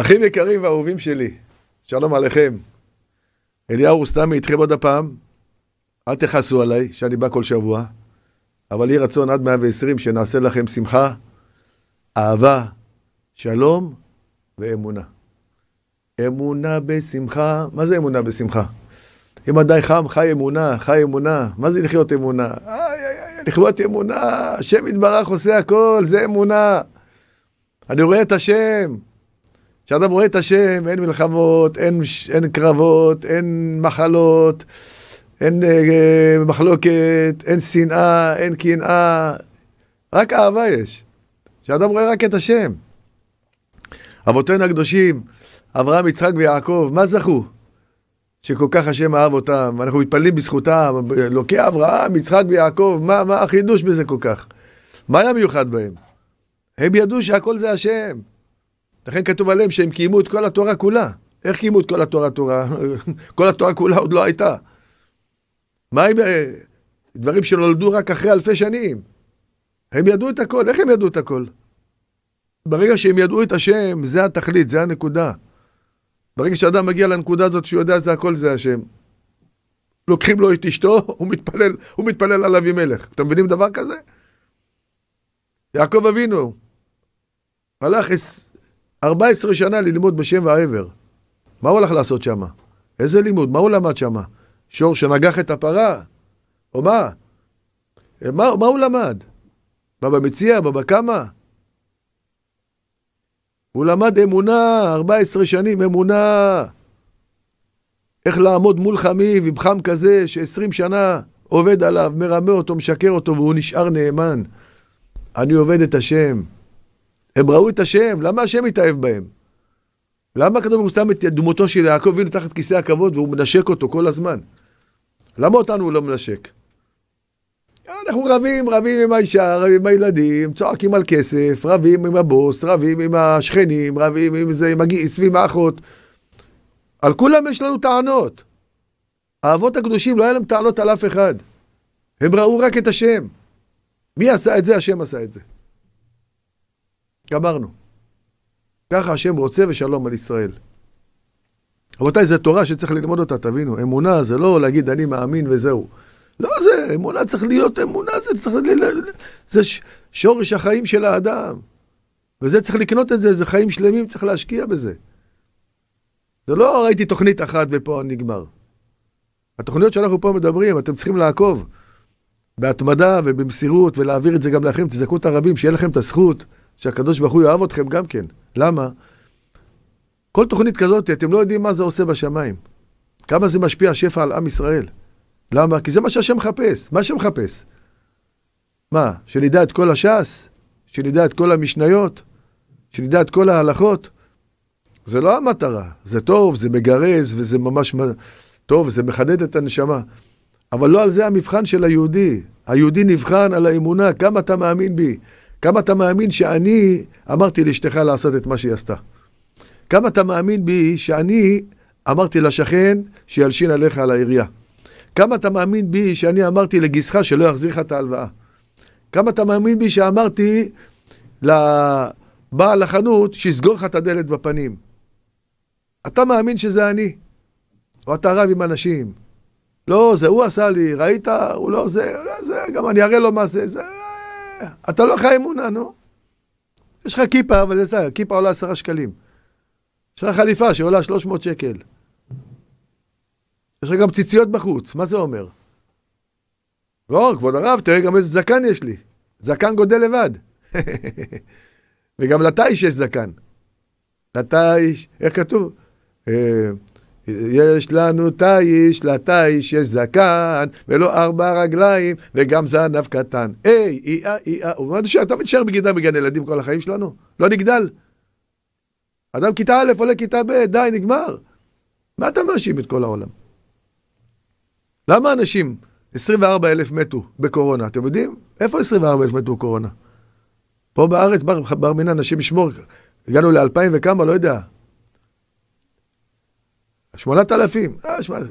אחים יקרים ואהובים שלי, שלום עליכם. אליהו סתמי איתכם עוד הפעם. אל תכעסו עליי, שאני בא כל שבוע, אבל יהי רצון עד 120 שנעשה לכם שמחה, אהבה, שלום ואמונה. אמונה בשמחה, מה זה אמונה בשמחה? אם עדיין חם, חי אמונה, חי אמונה. מה זה לחיות אמונה? לחיות אמונה, השם יתברך עושה הכל, זה אמונה. אני רואה את השם, כשאדם רואה את השם, אין מלחמות, אין, אין קרבות, אין מחלות, אין אה, אה, מחלוקת, אין שנאה, אין קנאה, רק אהבה יש. כשאדם רואה רק את השם. אבותינו הקדושים, אברהם, יצחק ויעקב, מה זכו? שכל כך השם אהב אותם, אנחנו מתפללים בזכותם, לוקח אברהם, יצחק ויעקב, מה, מה החידוש בזה כל כך? מה היה מיוחד בהם? הם ידעו שהכל זה השם. לכן כתוב עליהם שהם קיימו את כל התורה כולה. איך קיימו את כל התורה תורה? כל התורה כולה עוד לא הייתה. מה עם אה, דברים שנולדו רק אחרי אלפי שנים? הם ידעו את הכל, איך הם ידעו את הכל? ברגע שהם ידעו את השם, זה התכלית, זה הנקודה. ברגע שאדם מגיע לנקודה הזאת שהוא יודע זה הכל, זה השם. לוקחים לו את אשתו, הוא מתפלל, הוא מתפלל על אבימלך. אתם מבינים דבר כזה? יעקב אבינו הלך 14 שנה ללמוד בשם והעבר. מה הוא הלך לעשות שם? איזה לימוד? מה הוא למד שם? שור שנגח את הפרה? או מה? אה, מה, מה הוא למד? בבא מציע? בבא קמא? הוא למד אמונה, 14 שנים אמונה. איך לעמוד מול חמיב עם חם כזה ש-20 שנה עובד עליו, מרמה אותו, משקר אותו, והוא נשאר נאמן. אני עובד את השם. הם ראו את השם, למה השם התאהב בהם? למה הקדוש ברוך הוא שם את דמותו של יעקב אבינו תחת כיסא הכבוד והוא מנשק אותו כל הזמן? למה אותנו הוא לא מנשק? אנחנו רבים, רבים עם האישה, רבים עם הילדים, צועקים על כסף, רבים עם הבוס, רבים עם השכנים, רבים עם זה, עם הגיס סביב האחות. על כולם יש לנו טענות. האבות הקדושים, לא היה להם טענות על אף אחד. הם ראו רק את השם. מי עשה את זה? השם עשה את זה. גמרנו. ככה השם רוצה ושלום על ישראל. רבותיי, זו תורה שצריך ללמוד אותה, תבינו. אמונה זה לא להגיד אני מאמין וזהו. לא זה, אמונה צריך להיות אמונה, זה צריך... זה ש... שורש החיים של האדם. וזה צריך לקנות את זה, זה חיים שלמים, צריך להשקיע בזה. זה לא ראיתי תוכנית אחת ופה נגמר. התוכניות שאנחנו פה מדברים, אתם צריכים לעקוב בהתמדה ובמסירות ולהעביר את זה גם לאחרים. תזעקו את הרבים, שיהיה לכם את הזכות. שהקדוש ברוך הוא יאהב אתכם גם כן. למה? כל תוכנית כזאת, אתם לא יודעים מה זה עושה בשמיים. כמה זה משפיע שפע על עם ישראל. למה? כי זה מה שהשם מחפש. מה השם מחפש? מה, שנדע את כל הש"ס? שנדע את כל המשניות? שנדע את כל ההלכות? זה לא המטרה. זה טוב, זה מגרז, וזה ממש טוב, זה מחדד את הנשמה. אבל לא על זה המבחן של היהודי. היהודי נבחן על האמונה, כמה אתה מאמין בי. כמה אתה מאמין שאני אמרתי לאשתך לעשות את מה שהיא עשתה? כמה אתה מאמין בי שאני אמרתי לשכן שילשין עליך על העירייה? כמה אתה מאמין בי שאני אמרתי לגיסך שלא יחזיר לך את ההלוואה? כמה אתה מאמין בי שאמרתי לבעל החנות שיסגור לך את הדלת בפנים? אתה מאמין שזה אני, או אתה רב עם אנשים. לא, זה הוא עשה לי, ראית? הוא לא זה, לא זה, גם אני אראה לו מה זה. זה אתה לא חי אמונה, נו. יש לך כיפה, אבל זה, כיפה עולה עשרה שקלים. יש לך חליפה שעולה 300 שקל. יש לך גם ציציות בחוץ, מה זה אומר? לא, כבוד הרב, תראה גם איזה זקן יש לי. זקן גודל לבד. וגם לתיש יש זקן. לתיש, איך כתוב? אה, יש לנו תיש, לתיש יש זקן, ולא ארבע רגליים, וגם זנב קטן. היי, אי אי אה, אה, הוא אומר, שאתה מתשאר בגידה בגן ילדים כל החיים שלנו? לא נגדל. אדם כיתה א' עולה כיתה ב', די, נגמר. מה אתה מאשים את כל העולם? למה אנשים, 24 אלף מתו בקורונה, אתם יודעים? איפה 24 אלף מתו בקורונה? פה בארץ, בר, בר מינן, אנשים ישמור, הגענו לאלפיים וכמה, לא יודע. 8,000,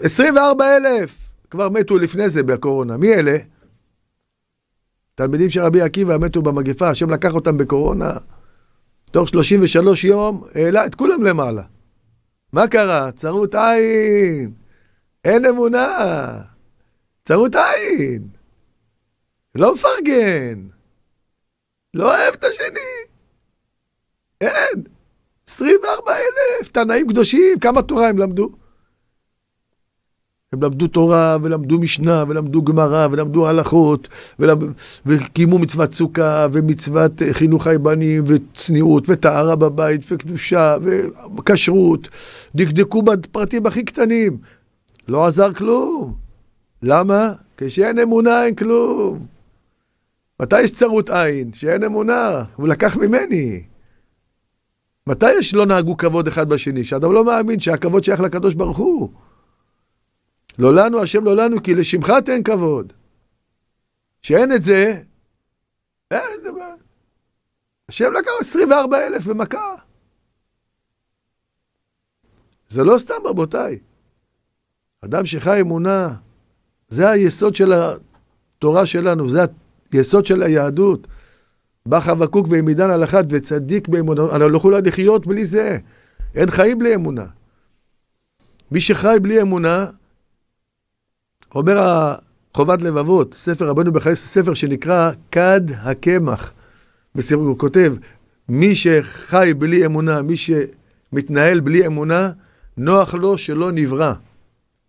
24,000 אה, כבר מתו לפני זה בקורונה. מי אלה? תלמידים של רבי עקיבא מתו במגפה, השם לקח אותם בקורונה. תוך 33 יום העלה את כולם למעלה. מה קרה? צרות עין. אין אמונה. צרות עין. לא מפרגן. לא אוהב את השני. אין. 24 אלף תנאים קדושים, כמה תורה הם למדו? הם למדו תורה, ולמדו משנה, ולמדו גמרא, ולמדו הלכות, ולמד... וקיימו מצוות סוכה, ומצוות אה, חינוך היבנים, וצניעות, וטהרה בבית, וקדושה, וכשרות. דקדקו בפרטים הכי קטנים. לא עזר כלום. למה? כשאין אמונה אין כלום. מתי יש צרות עין? כשאין אמונה. הוא לקח ממני. מתי יש לא נהגו כבוד אחד בשני? שאדם לא מאמין שהכבוד שייך לקדוש ברוך הוא. לא לנו, השם לא לנו, כי לשמך תן כבוד. שאין את זה, אין דבר. השם לקח 24 אלף במכה. זה לא סתם, רבותיי. אדם שחי אמונה, זה היסוד של התורה שלנו, זה היסוד של היהדות. בא חבקוק ועמידן על אחת וצדיק באמונה, אנחנו לא יכולים לחיות בלי זה. אין חיים בלי אמונה. מי שחי בלי אמונה, אומר חובת לבבות, ספר רבנו בחייס, ספר שנקרא כד הקמח. הוא כותב, מי שחי בלי אמונה, מי שמתנהל בלי אמונה, נוח לו שלא נברא.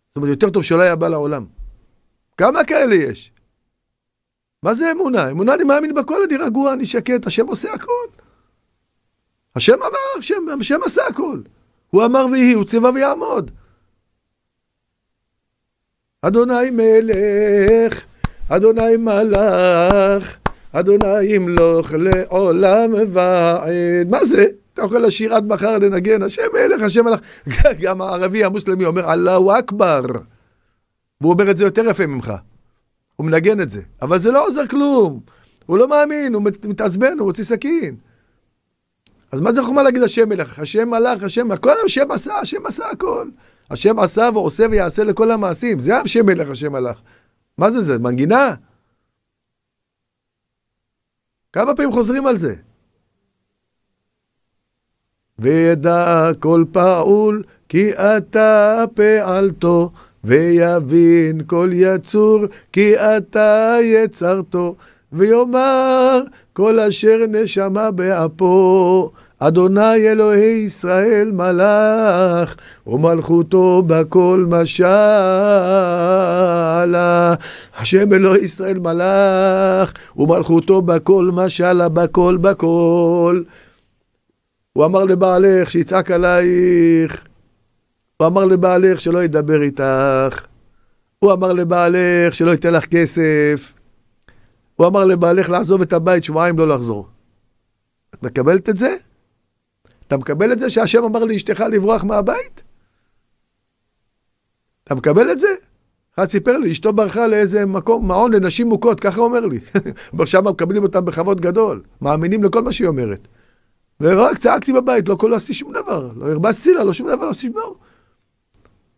זאת אומרת, יותר טוב שלא היה בא לעולם. כמה כאלה יש? מה זה אמונה? אמונה, אני מאמין בכל, אני רגוע, אני שקט, השם עושה הכל. השם אמר, השם, השם עשה הכל. הוא אמר ויהי, הוא ציווה ויעמוד. אדוני מלך, אדוני מלך, אדוני ימלוך לעולם ועד. מה זה? אתה יכול לשיר עד מחר לנגן, השם מלך, השם מלך. גם הערבי המוסלמי אומר, אללהו אכבר. והוא אומר את זה יותר יפה ממך. הוא מנגן את זה. אבל זה לא עוזר כלום. הוא לא מאמין, הוא מתעצבן, הוא מוציא סכין. אז מה זה חומה להגיד השם מלך? השם מלך, השם, הכל השם עשה, השם עשה הכל. השם עשה ועושה ויעשה לכל המעשים. זה השם מלך, השם מלך. מה זה זה? מנגינה? כמה פעמים חוזרים על זה? וידע כל פעול כי אתה פעלתו ויבין כל יצור כי אתה יצרתו, ויאמר כל אשר נשמה באפו. אדוני אלוהי ישראל מלך, ומלכותו בכל משלה. השם אלוהי ישראל מלך, ומלכותו בכל משלה, בכל בכל. הוא אמר לבעלך שיצעק עלייך. הוא אמר לבעלך שלא ידבר איתך, הוא אמר לבעלך שלא ייתן לך כסף, הוא אמר לבעלך לעזוב את הבית שבועיים לא לחזור. את מקבלת את זה? אתה מקבל את זה שהשם אמר לאשתך לברוח מהבית? אתה מקבל את זה? אחד סיפר לי, אשתו ברחה לאיזה מקום, מעון לנשים מוכות, ככה הוא אומר לי. אבל שם מקבלים אותם בכבוד גדול, מאמינים לכל מה שהיא אומרת. ורק צעקתי בבית, לא כל לא עשיתי שום דבר, לא הרבצתי לה, לא שום דבר, לא עשיתי שום דבר.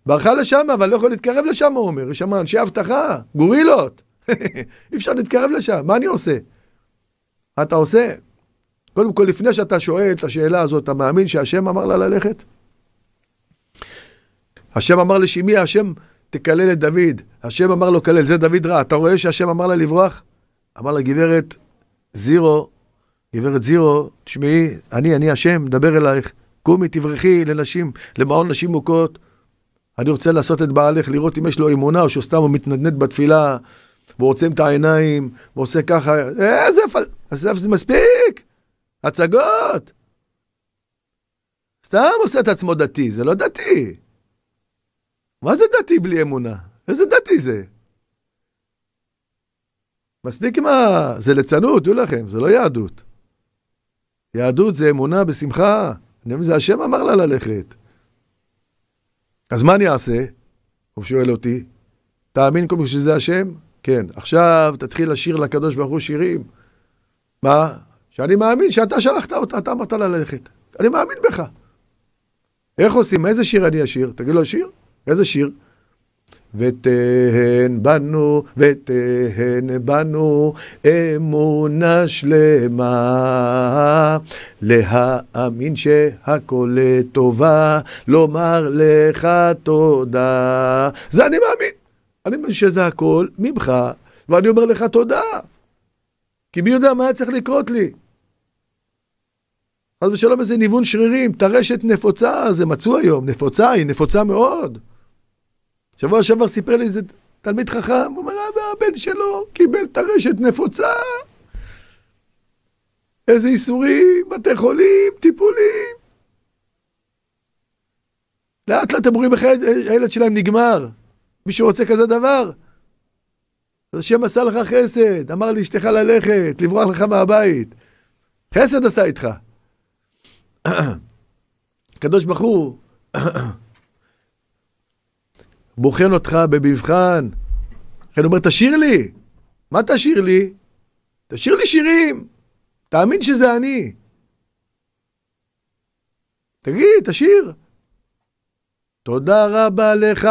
ברחה לשם, אבל לא יכול להתקרב לשם, הוא אומר. יש שם אנשי אבטחה, גורילות. אי אפשר להתקרב לשם, מה אני עושה? מה אתה עושה? קודם כל, לפני שאתה שואל את השאלה הזאת, אתה מאמין שהשם אמר לה ללכת? השם אמר לשמי, השם תקלל את דוד. השם אמר לו, כלל, זה דוד רע. אתה רואה שהשם אמר לה לברוח? אמר לה, גברת זירו, גברת זירו, תשמעי, אני, אני השם, דבר אלייך. קומי, תברכי לנשים, למעון נשים מוכות. אני רוצה לעשות את בעלך, לראות אם יש לו אמונה, או שהוא סתם מתנדנד בתפילה, ועוצם את העיניים, ועושה ככה, איזה אה, פל... אז זה מספיק! הצגות! סתם עושה את עצמו דתי, זה לא דתי. מה זה דתי בלי אמונה? איזה דתי זה? מספיק עם ה... זה ליצנות, תראו לכם, זה לא יהדות. יהדות זה אמונה בשמחה. אני אומר, זה השם אמר לה ללכת. אז מה אני אעשה? הוא שואל אותי, תאמין קודם כל שזה השם? כן. עכשיו תתחיל לשיר לקדוש ברוך הוא שירים. מה? שאני מאמין שאתה שלחת אותה, אתה אמרת לה ללכת. אני מאמין בך. איך עושים? איזה שיר אני אשיר? תגיד לו שיר? איזה שיר? ותהן בנו, ותהן בנו אמונה שלמה. להאמין שהכל לטובה, לומר לך תודה. זה אני מאמין. אני מאמין שזה הכל ממך, ואני אומר לך תודה. כי מי יודע מה היה צריך לקרות לי? חס ושלום איזה ניוון שרירים, טרשת נפוצה, זה מצאו היום, נפוצה, היא נפוצה מאוד. שבוע שעבר סיפר לי איזה תלמיד חכם, הוא אומר, אבא, הבן שלו קיבל את הרשת נפוצה. איזה איסורים, בתי חולים, טיפולים. לאט לאט הם רואים איך הילד שלהם נגמר. מישהו רוצה כזה דבר? אז השם עשה לך חסד, אמר לאשתך ללכת, לברוח לך מהבית. חסד עשה איתך. הקדוש ברוך הוא בוחן אותך במבחן. לכן הוא אומר, תשאיר לי. מה תשאיר לי? תשאיר לי שירים. תאמין שזה אני. תגיד, תשאיר. תודה רבה לך,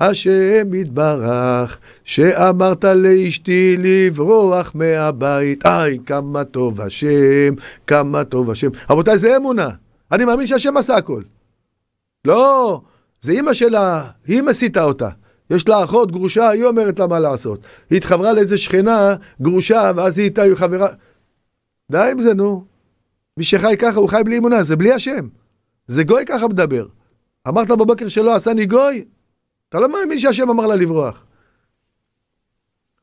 השם יתברך, שאמרת לאשתי לברוח מהבית. איי, כמה טוב השם, כמה טוב השם. רבותיי, זה אמונה. אני מאמין שהשם עשה הכל. לא, זה אימא שלה, היא מסיתה אותה. יש לה אחות גרושה, היא אומרת לה מה לעשות. היא התחברה לאיזה שכנה גרושה, ואז היא איתה היא חברה... די עם זה, נו. מי שחי ככה, הוא חי בלי אמונה, זה בלי השם. זה גוי ככה מדבר. אמרת בבוקר שלא עשני גוי? אתה לא מאמין שהשם אמר לה לברוח.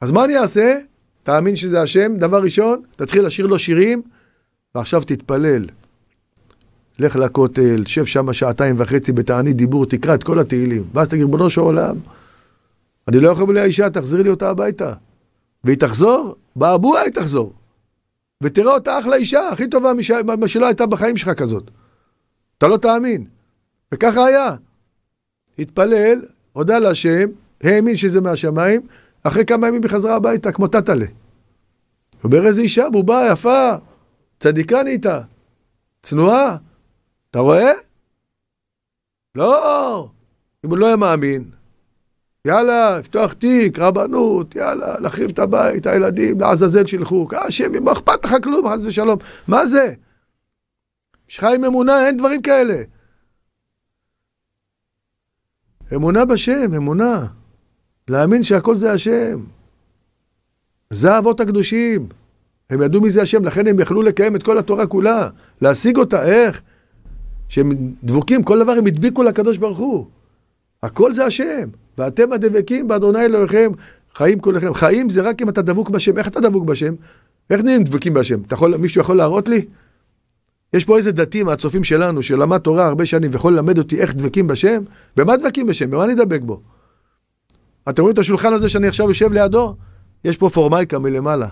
אז מה אני אעשה? תאמין שזה השם, דבר ראשון, תתחיל לשיר לו שירים, ועכשיו תתפלל. לך לכותל, שב שם שעתיים וחצי בתענית דיבור, תקרא את כל התהילים. ואז תגיד, ריבונו של עולם, אני לא יכול בלי האישה, תחזירי לי אותה הביתה. והיא תחזור, באבוע היא תחזור. ותראה אותה אחלה אישה, הכי טובה מש... משלא הייתה בחיים שלך כזאת. אתה לא תאמין. וככה היה. התפלל, הודה להשם, האמין שזה מהשמיים, אחרי כמה ימים היא חזרה הביתה, כמו טטלה. אומר איזה אישה בובה, יפה, צדיקה נהייתה, צנועה. אתה רואה? לא, אם הוא לא היה מאמין. יאללה, לפתוח תיק, רבנות, יאללה, להחריב את הבית, הילדים, לעזאזל שילכו. השם, לא אכפת לך כלום, חס ושלום. מה זה? יש לך עם אמונה, אין דברים כאלה. אמונה בשם, אמונה. להאמין שהכל זה השם. זה האבות הקדושים. הם ידעו מי זה השם, לכן הם יכלו לקיים את כל התורה כולה. להשיג אותה, איך? שהם דבוקים, כל דבר הם הדביקו לקדוש ברוך הוא. הכל זה השם. ואתם הדבקים באדוני אלוהיכם, חיים כולכם. חיים זה רק אם אתה דבוק בשם. איך אתה דבוק בשם? איך נהיים דבקים בהשם? יכול, מישהו יכול להראות לי? יש פה איזה דתי מהצופים שלנו, שלמד תורה הרבה שנים ויכול ללמד אותי איך דבקים בשם? במה דבקים בשם? במה אני אדבק בו? אתם רואים את השולחן הזה שאני עכשיו יושב לידו? יש פה פורמייקה מלמעלה.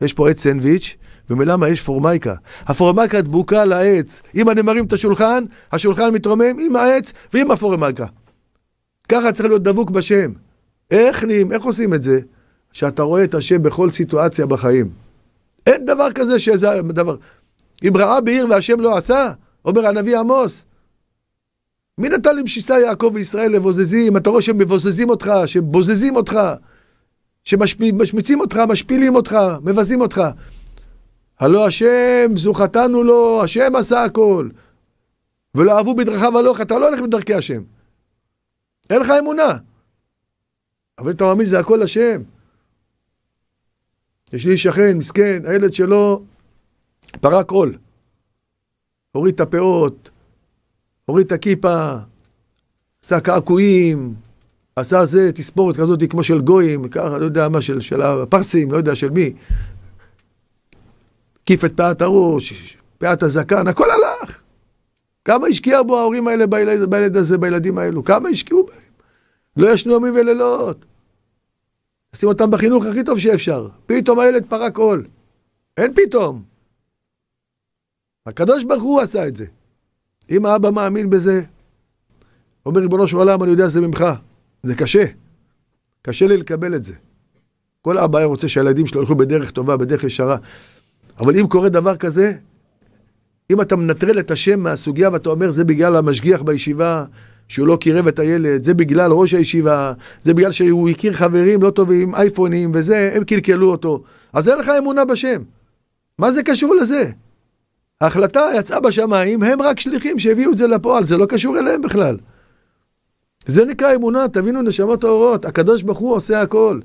יש פה עץ סנדוויץ', ממילא יש פורמייקה? הפורמייקה דבוקה על העץ. אם אני מרים את השולחן, השולחן מתרומם עם העץ ועם הפורמייקה. ככה צריך להיות דבוק בשם. איך נהיים, איך עושים את זה? שאתה רואה את השם בכל סיטואציה בחיים. אין דבר כזה שזה דבר. אם ראה בעיר והשם לא עשה, אומר הנביא עמוס. מי נתן למשיסה יעקב וישראל לבוזזים? אתה רואה שהם מבוזזים אותך, שהם בוזזים אותך, שמשמיצים אותך, משפילים אותך, מבזים אותך. הלא השם, זו חטאנו לו, השם עשה הכל. ולא אהבו בדרכיו הלוך, אתה לא הולך בדרכי השם. אין לך אמונה. אבל אתה מאמין, זה הכל השם. יש לי שכן, מסכן, הילד שלו פרק עול. הוריד את הפאות, הוריד את הכיפה, עשה קעקועים, עשה זה, תספורת כזאת כמו של גויים, ככה, לא יודע מה, של, של הפרסים, לא יודע של מי. הקיף את פאת הראש, פאת הזקן, הכל הלך. כמה השקיע בו ההורים האלה בילד, בילד הזה, בילדים האלו? כמה השקיעו בהם? לא ישנו ימים ולילות. שים אותם בחינוך הכי טוב שאפשר. פתאום הילד פרק עול. אין פתאום. הקדוש ברוך הוא עשה את זה. אם האבא מאמין בזה, אומר ריבונו של עולם, אני יודע זה ממך. זה קשה. קשה לי לקבל את זה. כל אבא היה רוצה שהילדים שלו ילכו בדרך טובה, בדרך ישרה. אבל אם קורה דבר כזה, אם אתה מנטרל את השם מהסוגיה ואתה אומר, זה בגלל המשגיח בישיבה, שהוא לא קירב את הילד, זה בגלל ראש הישיבה, זה בגלל שהוא הכיר חברים לא טובים, אייפונים וזה, הם קלקלו אותו. אז אין לך אמונה בשם. מה זה קשור לזה? ההחלטה יצאה בשמיים, הם רק שליחים שהביאו את זה לפועל, זה לא קשור אליהם בכלל. זה נקרא אמונה, תבינו נשמות טהורות, הקדוש ברוך הוא עושה הכל.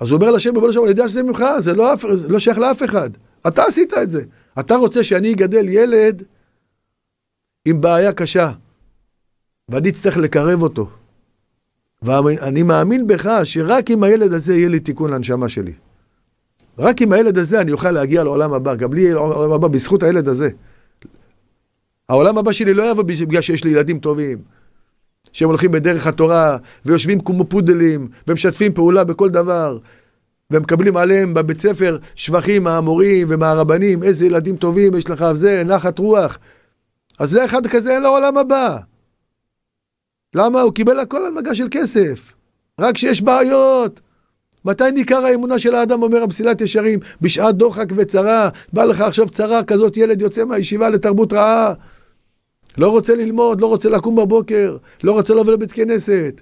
אז הוא אומר להשם, ריבונו של עולם, אני יודע שזה ממך, זה לא, זה לא שייך לאף אחד. אתה עשית את זה. אתה רוצה שאני אגדל ילד עם בעיה קשה, ואני אצטרך לקרב אותו. ואני מאמין בך שרק עם הילד הזה יהיה לי תיקון לנשמה שלי. רק עם הילד הזה אני אוכל להגיע לעולם הבא, גם לי יהיה לעולם הבא בזכות הילד הזה. העולם הבא שלי לא יבוא בגלל שיש לי ילדים טובים. שהם הולכים בדרך התורה, ויושבים כמו פודלים, ומשתפים פעולה בכל דבר, ומקבלים עליהם בבית ספר שבחים מהמורים ומהרבנים, איזה ילדים טובים יש לך, וזה, נחת רוח. אז זה אחד כזה אין לעולם הבא. למה? הוא קיבל הכל על מגע של כסף. רק שיש בעיות. מתי ניכר האמונה של האדם, אומר המסילת ישרים? בשעת דוחק וצרה. בא לך עכשיו צרה כזאת, ילד יוצא מהישיבה לתרבות רעה. לא רוצה ללמוד, לא רוצה לקום בבוקר, לא רוצה לבוא לבית כנסת,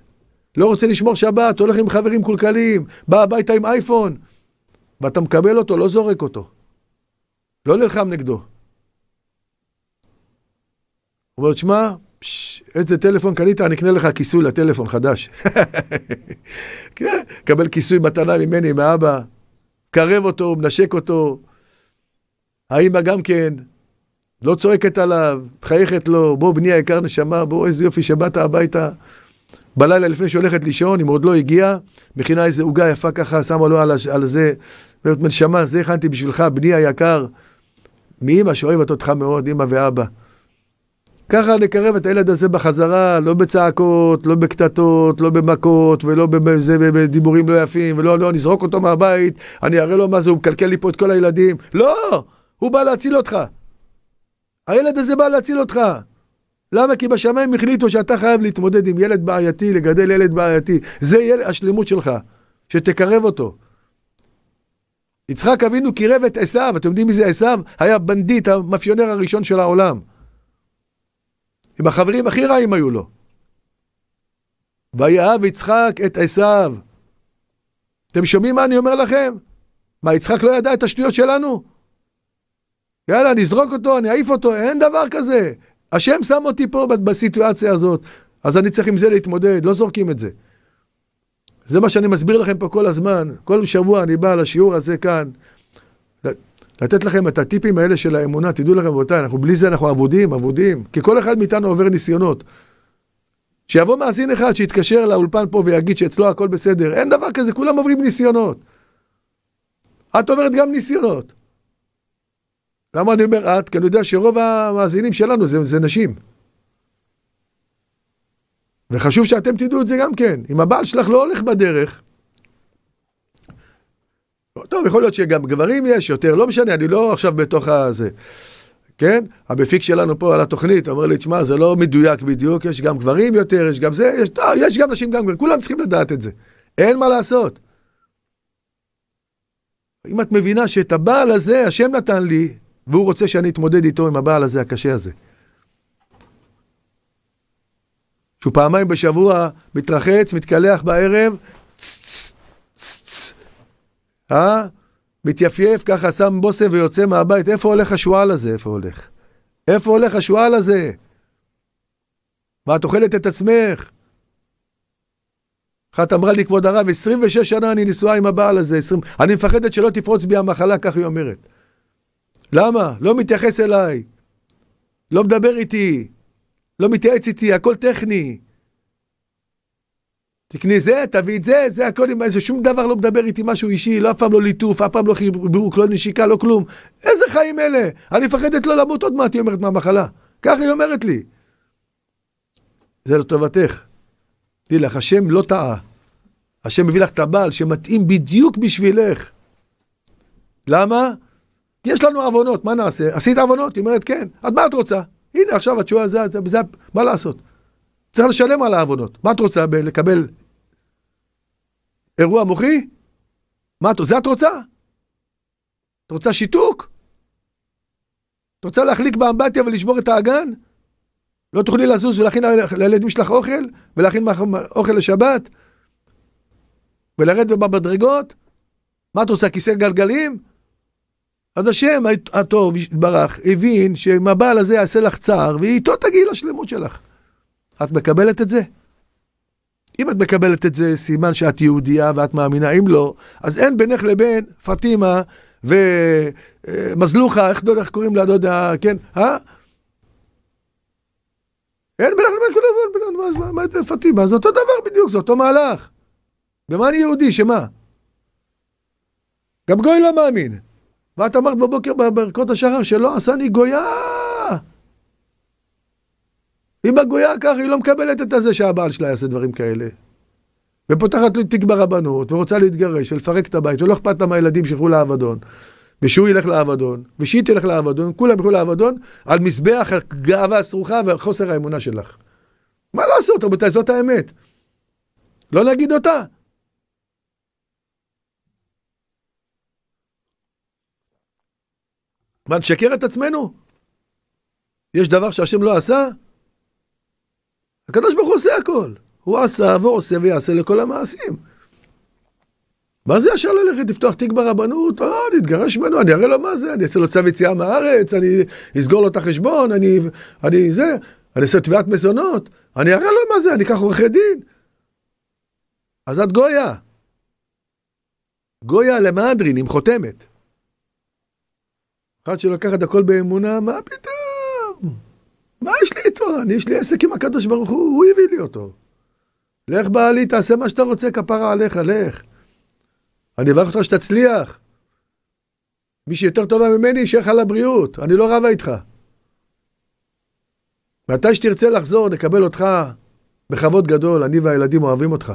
לא רוצה לשמור שבת, הולך עם חברים קולקלים, בא הביתה עם אייפון, ואתה מקבל אותו, לא זורק אותו. לא נלחם נגדו. הוא אומר, שמע, איזה טלפון קנית? אני אקנה לך כיסוי לטלפון חדש. כן, קבל כיסוי מתנה ממני, מאבא. קרב אותו, מנשק אותו. האמא גם כן, לא צועקת עליו, חייכת לו, בוא בני היקר נשמה, בוא איזה יופי שבאת הביתה. בלילה לפני שהיא הולכת לישון, אם עוד לא הגיעה, מכינה איזה עוגה יפה ככה, שמה לו על, הש... על זה, אומרת, נשמה, זה הכנתי בשבילך, בני היקר, מאמא שאוהבת אותך מאוד, אמא ואבא. ככה נקרב את הילד הזה בחזרה, לא בצעקות, לא בקטטות, לא במכות, ולא בזה, בדיבורים לא יפים, ולא, לא, נזרוק אותו מהבית, אני אראה לו מה זה, הוא מקלקל לי פה את כל הילדים. לא! הוא בא להציל אותך. הילד הזה בא להציל אותך. למה? כי בשמיים החליטו שאתה חייב להתמודד עם ילד בעייתי, לגדל ילד בעייתי. זה יל... השלמות שלך, שתקרב אותו. יצחק אבינו קירב את עשיו, אתם יודעים מי זה עשיו? היה בנדיט, המאפיונר הראשון של העולם. עם החברים הכי רעים היו לו. ויאהב יצחק את עשיו. אתם שומעים מה אני אומר לכם? מה, יצחק לא ידע את השטויות שלנו? יאללה, נזרוק אותו, אני אעיף אותו, אין דבר כזה. השם שם אותי פה בסיטואציה הזאת, אז אני צריך עם זה להתמודד, לא זורקים את זה. זה מה שאני מסביר לכם פה כל הזמן, כל שבוע אני בא לשיעור הזה כאן, לתת לכם את הטיפים האלה של האמונה, תדעו לכם, רבותיי, אנחנו בלי זה אנחנו אבודים, אבודים, כי כל אחד מאיתנו עובר ניסיונות. שיבוא מאזין אחד שיתקשר לאולפן פה ויגיד שאצלו הכל בסדר, אין דבר כזה, כולם עוברים ניסיונות. את עוברת גם ניסיונות. למה אני אומר את? כי אני יודע שרוב המאזינים שלנו זה, זה נשים. וחשוב שאתם תדעו את זה גם כן. אם הבעל שלך לא הולך בדרך, טוב, יכול להיות שגם גברים יש יותר, לא משנה, אני לא עכשיו בתוך הזה. כן? המפיק שלנו פה על התוכנית אומר לי, תשמע, זה לא מדויק בדיוק, יש גם גברים יותר, יש גם זה, יש, לא, יש גם נשים, גם גברים, כולם צריכים לדעת את זה. אין מה לעשות. אם את מבינה שאת הבעל הזה, השם נתן לי, והוא רוצה שאני אתמודד איתו עם הבעל הזה, הקשה הזה. שהוא פעמיים בשבוע מתרחץ, מתקלח בערב, אה? מתייפייף, ככה שם בושם ויוצא מהבית. איפה הולך השועל הזה? איפה הולך? איפה הולך השועל הזה? מה, את אוכלת את עצמך? אחת אמרה לי, כבוד הרב, 26 שנה אני נשואה עם הבעל הזה, 20... אני מפחדת שלא תפרוץ בי המחלה, כך היא אומרת. למה? לא מתייחס אליי. לא מדבר איתי. לא מתייעץ איתי, הכל טכני. תקני זה, תביא את זה, זה הכל עם איזה, שום דבר לא מדבר איתי משהו אישי, לא אף פעם לא ליטוף, אף פעם לא חיבוק, לא נשיקה, לא כלום. איזה חיים אלה? אני מפחדת לא למות עוד מעט, היא אומרת, מהמחלה. ככה היא אומרת לי. זה לטובתך. תראי לך, השם לא טעה. השם מביא לך את הבעל שמתאים בדיוק בשבילך. למה? יש לנו עוונות, מה נעשה? עשית עוונות? היא אומרת, כן. אז מה את רוצה? הנה, עכשיו את שואלת, זה, זה, זה, מה לעשות? צריך לשלם על העוונות. מה את רוצה? ב- לקבל אירוע מוחי? מה את, זה את רוצה? את רוצה שיתוק? את רוצה להחליק באמבטיה ולשבור את האגן? לא תוכלי לזוז ולהכין לילדים שלך אוכל? ולהכין אוכל לשבת? ולרדת במדרגות? מה את רוצה, כיסא גלגלים? אז השם הטוב, יתברך, הבין שאם הבעל הזה יעשה לך צער, ואיתו תגיעי לשלמות שלך. את מקבלת את זה? אם את מקבלת את זה, סימן שאת יהודייה ואת מאמינה. אם לא, אז אין בינך לבין פטימה ומזלוחה, אה, איך, איך קוראים לה, לא יודע, כן, אה? אין בינך לבין כולם, אז מה, מה יותר פטימה? זה אותו דבר בדיוק, זה אותו מהלך. ומה אני יהודי, שמה? גם גוי לא מאמין. ואת אמרת בבוקר בברכות השחר שלא עשני גויה. אם הגויה ככה, היא לא מקבלת את הזה שהבעל שלה יעשה דברים כאלה. ופותחת לי תיק ברבנות, ורוצה להתגרש ולפרק את הבית, ולא אכפת לה מהילדים שילכו לאבדון, ושהוא ילך לאבדון, ושהיא תלך לאבדון, כולם ילכו לאבדון, על מזבח הגאווה הסרוחה וחוסר האמונה שלך. מה לעשות, רבותיי, זאת האמת. לא להגיד אותה. מה, נשקר את עצמנו? יש דבר שהשם לא עשה? הקדוש ברוך הוא עושה הכל. הוא עשה ועושה ויעשה לכל המעשים. מה זה ישר ללכת לפתוח תיק ברבנות? או, אה, אני אתגרש ממנו, אני אראה לו מה זה, אני אעשה לו צו יציאה מהארץ, אני אסגור לו את החשבון, אני, אני זה, אני אעשה תביעת מזונות, אני אראה לו מה זה, אני אקח עורכי דין. אז את גויה. גויה למהדרין עם חותמת. אחד שלוקחת הכל באמונה, מה פתאום? מה יש לי איתו? אני, יש לי עסק עם הקדוש ברוך הוא, הוא הביא לי אותו. לך בעלי, תעשה מה שאתה רוצה, כפרה עליך, לך. אני אברך אותך שתצליח. מי שיותר טובה ממני, יישאר לך על הבריאות, אני לא רבה איתך. מתי שתרצה לחזור, נקבל אותך בכבוד גדול, אני והילדים אוהבים אותך.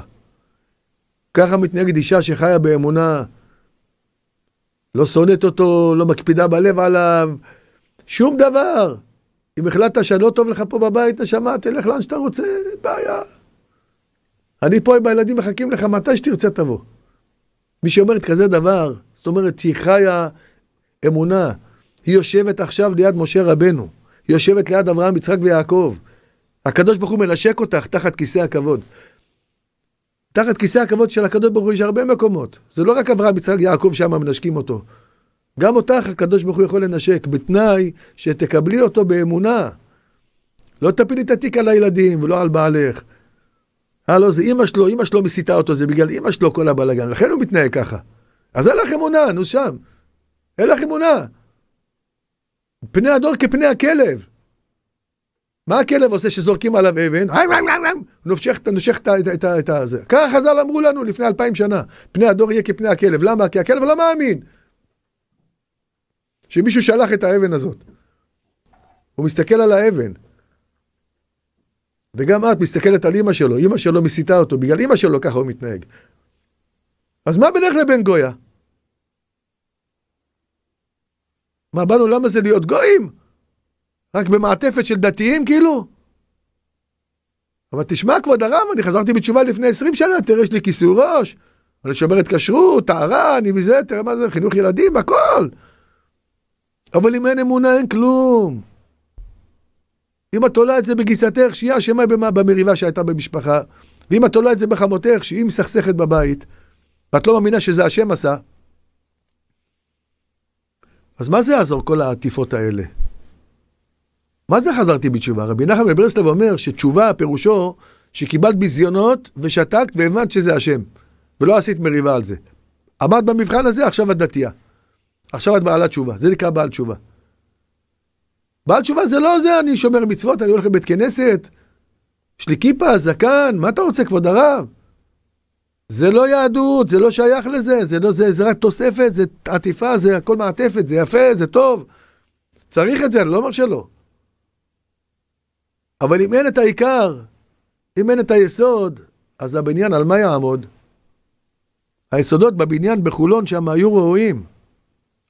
ככה מתנהגת אישה שחיה באמונה, לא שונאת אותו, לא מקפידה בלב עליו, שום דבר. אם החלטת שלא טוב לך פה בבית, נשמה, תלך לאן שאתה רוצה, אין בעיה. אני פה עם הילדים מחכים לך, מתי שתרצה תבוא. מי שאומרת כזה דבר, זאת אומרת, היא חיה אמונה. היא יושבת עכשיו ליד משה רבנו. היא יושבת ליד אברהם, יצחק ויעקב. הקדוש ברוך הוא מנשק אותך תחת כיסא הכבוד. תחת כיסא הכבוד של הקדוש ברוך הוא יש הרבה מקומות. זה לא רק אברהם, יצחק, יעקב, שם מנשקים אותו. גם אותך הקדוש ברוך הוא יכול לנשק, בתנאי שתקבלי אותו באמונה. לא תפילי את התיק על הילדים ולא על בעלך. הלו, זה אימא שלו, אימא שלו מסיתה אותו, זה בגלל אימא שלו כל הבלאגן, לכן הוא מתנהג ככה. אז אין לך אמונה, נו שם. אין לך אמונה. פני הדור כפני הכלב. מה הכלב עושה שזורקים עליו אבן? נופשך, נושך את את, את זה. ככה חז"ל אמרו לנו לפני אלפיים שנה. פני הדור יהיה כפני הכלב. למה? כי הכלב לא מאמין. שמישהו שלח את האבן הזאת. הוא מסתכל על האבן. וגם את מסתכלת על אימא שלו, אימא שלו מסיתה אותו, בגלל אימא שלו ככה הוא מתנהג. אז מה בינך לבין גויה? מה, באנו, למה זה להיות גויים? רק במעטפת של דתיים, כאילו? אבל תשמע, כבוד הרב, אני חזרתי בתשובה לפני 20 שנה, תראה, יש לי כיסוי ראש, אני שומרת כשרות, טהרה, אני מזה, תראה מה זה, חינוך ילדים, הכל. אבל אם אין אמונה, אין כלום. אם את עולה את זה בגיסתך, שהיא אשמה במריבה שהייתה במשפחה, ואם את עולה את זה בחמותך, שהיא מסכסכת בבית, ואת לא מאמינה שזה השם עשה, אז מה זה יעזור כל העטיפות האלה? מה זה חזרתי בתשובה? רבי נחמן מברסלב אומר שתשובה פירושו שקיבלת ביזיונות ושתקת והבנת שזה השם, ולא עשית מריבה על זה. עמדת במבחן הזה, עכשיו את דתייה. עכשיו את בעלת תשובה, זה נקרא בעל תשובה. בעל תשובה זה לא זה, אני שומר מצוות, אני הולך לבית כנסת, יש לי כיפה, זקן, מה אתה רוצה, כבוד הרב? זה לא יהדות, זה לא שייך לזה, זה, לא, זה, זה רק תוספת, זה עטיפה, זה הכל מעטפת, זה יפה, זה טוב. צריך את זה, אני לא אומר שלא. אבל אם אין את העיקר, אם אין את היסוד, אז הבניין על מה יעמוד? היסודות בבניין בחולון שם היו ראויים.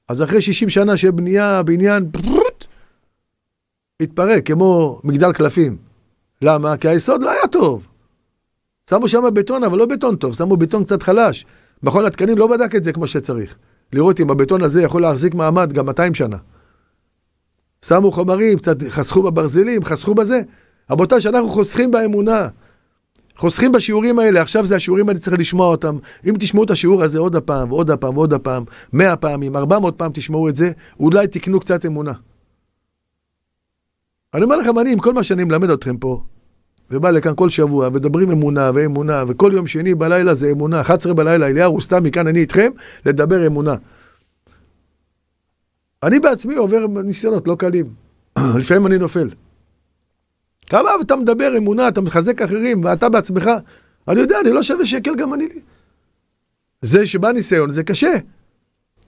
אז אחרי 60 שנה של בנייה, הבניין פרוט, התפרק כמו מגדל קלפים. למה? כי היסוד לא היה טוב. שמו שם בטון, אבל לא בטון טוב, שמו בטון קצת חלש. מכון התקנים לא בדק את זה כמו שצריך. לראות אם הבטון הזה יכול להחזיק מעמד גם 200 שנה. שמו חומרים, קצת חסכו בברזלים, חסכו בזה. רבותיי, שאנחנו חוסכים באמונה. חוסכים בשיעורים האלה, עכשיו זה השיעורים, אני צריך לשמוע אותם. אם תשמעו את השיעור הזה עוד הפעם, ועוד הפעם, ועוד הפעם, מאה פעמים, ארבע מאות פעם תשמעו את זה, אולי תקנו קצת אמונה. אני אומר לכם, אני, עם כל מה שאני מלמד אתכם פה, ובא לכאן כל שבוע, ודברים אמונה ואמונה, וכל יום שני בלילה זה אמונה, 11 בלילה, אליהו סתם מכאן, אני איתכם, לדבר אמונה. אני בעצמי עובר ניסיונות לא קלים. לפעמים אני נופל. כמה אתה מדבר אמונה, אתה מחזק אחרים, ואתה בעצמך, אני יודע, אני לא שווה שקל גם אני. זה שבא ניסיון, זה קשה.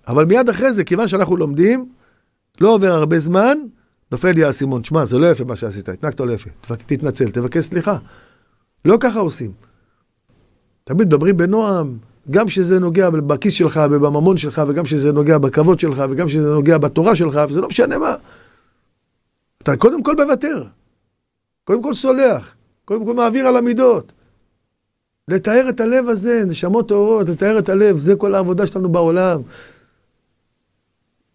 אבל מיד אחרי זה, כיוון שאנחנו לומדים, לא עובר הרבה זמן, נופל לי האסימון. שמע, זה לא יפה מה שעשית, התנהגת לא יפה. תתנצל, תבקש סליחה. לא ככה עושים. תמיד מדברים בנועם, גם כשזה נוגע בכיס שלך ובממון שלך, וגם כשזה נוגע בכבוד שלך, וגם כשזה נוגע בתורה שלך, וזה לא משנה מה. אתה קודם כל מוותר, קודם כל סולח, קודם כל מעביר על המידות. לטהר את הלב הזה, נשמות טהורות, לטהר את הלב, זה כל העבודה שלנו בעולם.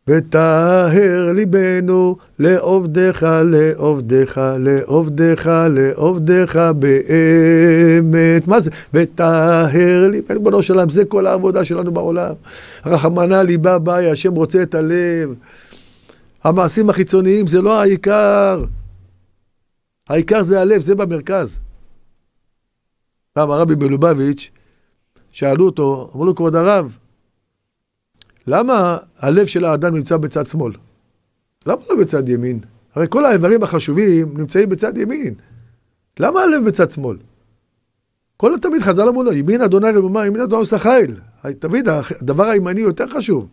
וטהר ליבנו לעובדך, לעובדך, לעובדך, לעובדך באמת. מה זה? וטהר ליבנו, בנו של עולם, זה כל העבודה שלנו בעולם. רחמנא ליבה באי, השם רוצה את הלב. המעשים החיצוניים זה לא העיקר. העיקר זה הלב, זה במרכז. פעם הרבי מלובביץ', שאלו אותו, אמרו לו, כבוד הרב, למה הלב של האדם נמצא בצד שמאל? למה לא בצד ימין? הרי כל האיברים החשובים נמצאים בצד ימין. למה הלב בצד שמאל? כל התמיד חז"ל אמרו לו, ימין אדוני רבומה, ימין אדוני עושה חיל. תמיד הדבר הימני יותר חשוב.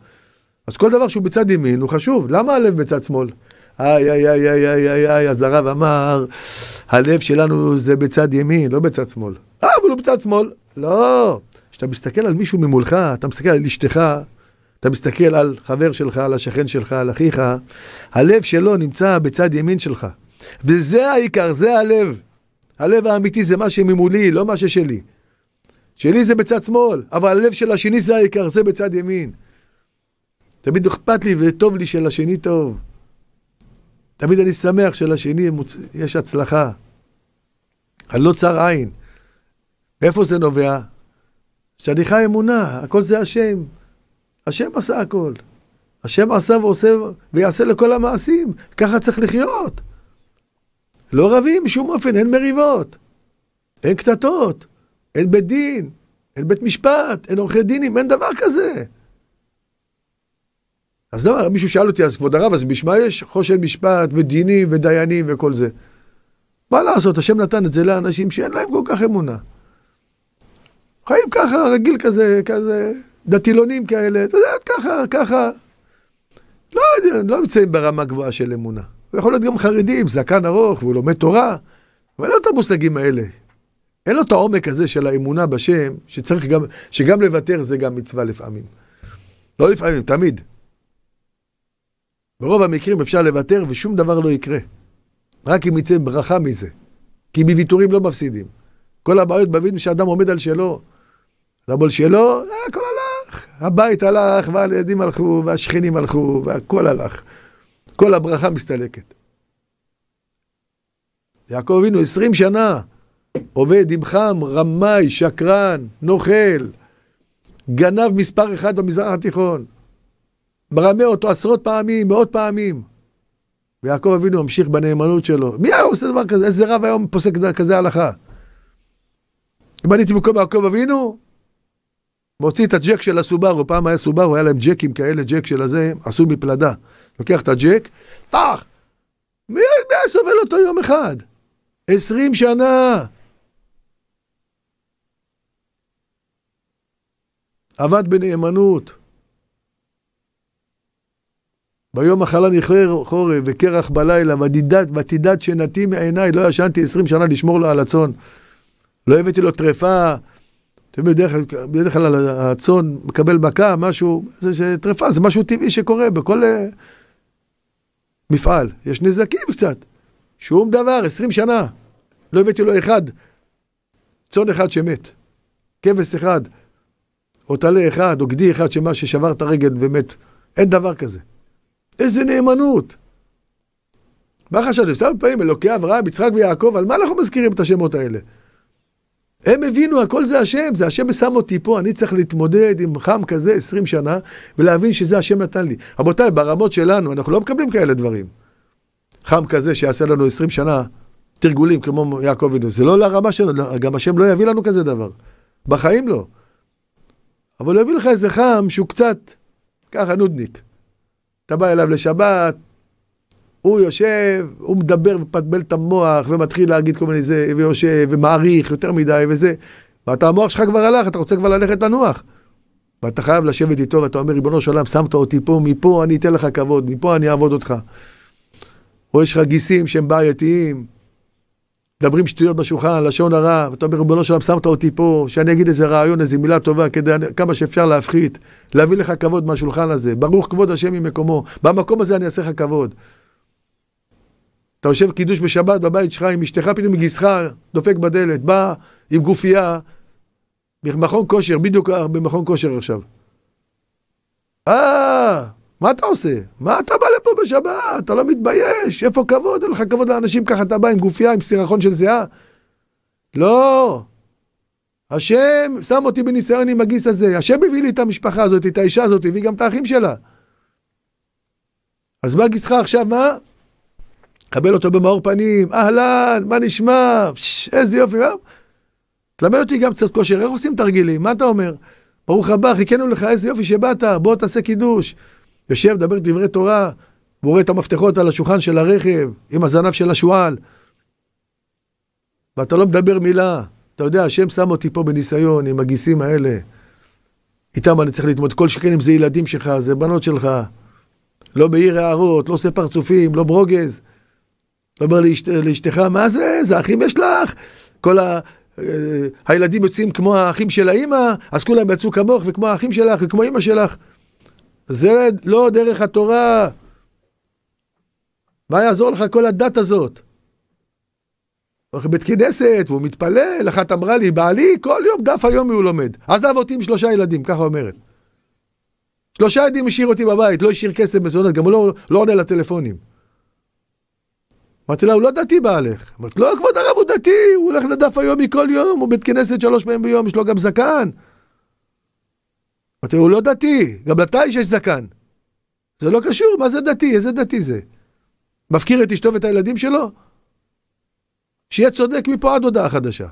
אז כל דבר שהוא בצד ימין הוא חשוב. למה הלב בצד שמאל? איי, איי, איי, איי, איי, איי, איי, אז הרב אמר, הלב שלנו זה בצד ימין, לא בצד שמאל. אה, אבל הוא בצד שמאל. לא. כשאתה מסתכל על מישהו ממולך, אתה מסתכל על אשתך, אתה מסתכל על חבר שלך, על השכן שלך, על אחיך, הלב שלו נמצא בצד ימין שלך. וזה העיקר, זה הלב. הלב האמיתי זה מה שממולי, לא מה ששלי. שלי זה בצד שמאל, אבל הלב של השני זה העיקר, זה בצד ימין. תמיד אכפת לי וטוב לי שלשני טוב. תמיד אני שמח שלשני יש הצלחה. אני לא צר עין. איפה זה נובע? שאני חי אמונה, הכל זה השם. השם עשה הכל. השם עשה ועושה ויעשה לכל המעשים. ככה צריך לחיות. לא רבים בשום אופן, אין מריבות. אין קטטות. אין בית דין. אין בית משפט. אין עורכי דינים. אין דבר כזה. אז למה, מישהו שאל אותי, אז כבוד הרב, אז בשביל מה יש חושן משפט ודינים ודיינים וכל זה. מה לעשות, השם נתן את זה לאנשים שאין להם כל כך אמונה. חיים ככה, רגיל כזה, כזה, דתילונים כאלה, אתה יודע, ככה, ככה. לא יודע, לא נמצאים ברמה גבוהה של אמונה. הוא יכול להיות גם חרדי עם זקן ארוך והוא לומד תורה, אבל אין לו את המושגים האלה. אין לו את העומק הזה של האמונה בשם, שצריך גם, שגם לוותר זה גם מצווה לפעמים. לא לפעמים, תמיד. ברוב המקרים אפשר לוותר ושום דבר לא יקרה. רק אם יצא ברכה מזה. כי מוויתורים לא מפסידים. כל הבעיות בבין שאדם עומד על שלו. למה על שלו? אה, כל הלאה. הבית הלך, והילדים הלכו, והשכנים הלכו, והכל הלך. כל הברכה מסתלקת. יעקב אבינו, עשרים שנה, עובד עם חם, רמאי, שקרן, נוכל, גנב מספר אחד במזרח התיכון, מרמה אותו עשרות פעמים, מאות פעמים. ויעקב אבינו ממשיך בנאמנות שלו. מי היה עושה דבר כזה? איזה רב היום פוסק כזה הלכה? אם אני הייתי במקום יעקב אבינו, מוציא את הג'ק של הסובארו, פעם היה סובארו, היה להם ג'קים כאלה, ג'ק של הזה, עשו מפלדה. לוקח את הג'ק, טח! מי היה סובל אותו יום אחד? עשרים שנה! עבד בנאמנות. ביום החלן יכרה חורף וקרח בלילה, ותדעת שנתי מעיניי, לא ישנתי עשרים שנה לשמור לו על הצאן. לא הבאתי לו טרפה, אתם יודעים, בדרך כלל הצאן מקבל מכה, משהו, זה טרפה, זה משהו טבעי שקורה בכל אה, מפעל. יש נזקים קצת. שום דבר, 20 שנה. לא הבאתי לו אחד, צאן אחד שמת, כבש אחד, או טלה אחד, או גדי אחד שמה ששבר את הרגל ומת. אין דבר כזה. איזה נאמנות. מה חשבתם? סתם פעמים, אלוקי אברהם, יצחק ויעקב, על מה אנחנו מזכירים את השמות האלה? הם הבינו, הכל זה השם, זה השם שם אותי פה, אני צריך להתמודד עם חם כזה 20 שנה, ולהבין שזה השם נתן לי. רבותיי, ברמות שלנו, אנחנו לא מקבלים כאלה דברים. חם כזה שיעשה לנו 20 שנה תרגולים כמו יעקב אבינו, זה לא לרמה שלנו, גם השם לא יביא לנו כזה דבר. בחיים לא. אבל הוא יביא לך איזה חם שהוא קצת, ככה נודניק. אתה בא אליו לשבת, הוא יושב, הוא מדבר ופטבל את המוח, ומתחיל להגיד כל מיני זה, ויושב, ומעריך יותר מדי, וזה. ואתה, המוח שלך כבר הלך, אתה רוצה כבר ללכת לנוח. ואתה חייב לשבת איתו, ואתה אומר, ריבונו של עולם, שמת אותי פה, מפה אני אתן לך כבוד, מפה אני אעבוד אותך. או יש לך גיסים שהם בעייתיים, מדברים שטויות בשולחן, לשון הרע, ואתה אומר, ריבונו של עולם, שמת אותי פה, שאני אגיד איזה רעיון, איזה מילה טובה, כדי כמה שאפשר להפחית, להביא לך כבוד מהשולחן הזה. ברוך כבוד השם ממקומו, במקום הזה אני אעשה לך כבוד. אתה יושב קידוש בשבת בבית שלך עם אשתך, פתאום גיסך דופק בדלת, בא עם גופייה, במכון כושר, בדיוק אה, במכון כושר עכשיו. אה, מה אתה עושה? מה אתה בא לפה בשבת? אתה לא מתבייש? איפה כבוד? אין לך כבוד לאנשים ככה, אתה בא עם גופייה, עם סירחון של זיעה? לא. השם שם אותי בניסיון עם הגיס הזה. השם הביא לי את המשפחה הזאת, את האישה הזאת, הביא גם את האחים שלה. אז מה גיסך עכשיו, מה? קבל אותו במאור פנים, אהלן, מה נשמע? ש, איזה יופי, מה? תלמד אותי גם קצת כושר, איך עושים תרגילים? מה אתה אומר? ברוך הבא, חיכינו לך, איזה יופי שבאת, בוא תעשה קידוש. יושב, דבר דברי תורה, והוא רואה את המפתחות על השולחן של הרכב, עם הזנב של השועל. ואתה לא מדבר מילה. אתה יודע, השם שם אותי פה בניסיון עם הגיסים האלה. איתם אני צריך להתמודד. כל שכן אם זה ילדים שלך, זה בנות שלך. לא מעיר הערות, לא עושה פרצופים, לא ברוגז. אתה אומר לאשת, לאשתך, מה זה? זה אחים יש לך? כל ה... אה, הילדים יוצאים כמו האחים של האימא, אז כולם יצאו כמוך וכמו האחים שלך וכמו אימא שלך. זה לא דרך התורה. מה יעזור לך כל הדת הזאת? הולך לבית כנסת והוא מתפלל, אחת אמרה לי, בעלי כל יום דף היום הוא לומד. עזב אותי עם שלושה ילדים, ככה אומרת. שלושה ילדים השאיר אותי בבית, לא השאיר כסף מזונות, גם הוא לא, לא עונה לטלפונים. אמרתי לה, הוא לא דתי בעלך. אמרתי, לא, כבוד הרב, הוא דתי, הוא הולך לדף היומי כל יום, הוא בית כנסת שלוש פעמים ביום, יש לו גם זקן. אמרתי, הוא לא דתי, גם לתיש יש זקן. זה לא קשור, מה זה דתי? איזה דתי זה? מפקיר את אשתו ואת הילדים שלו? שיהיה צודק מפה עד הודעה חדשה.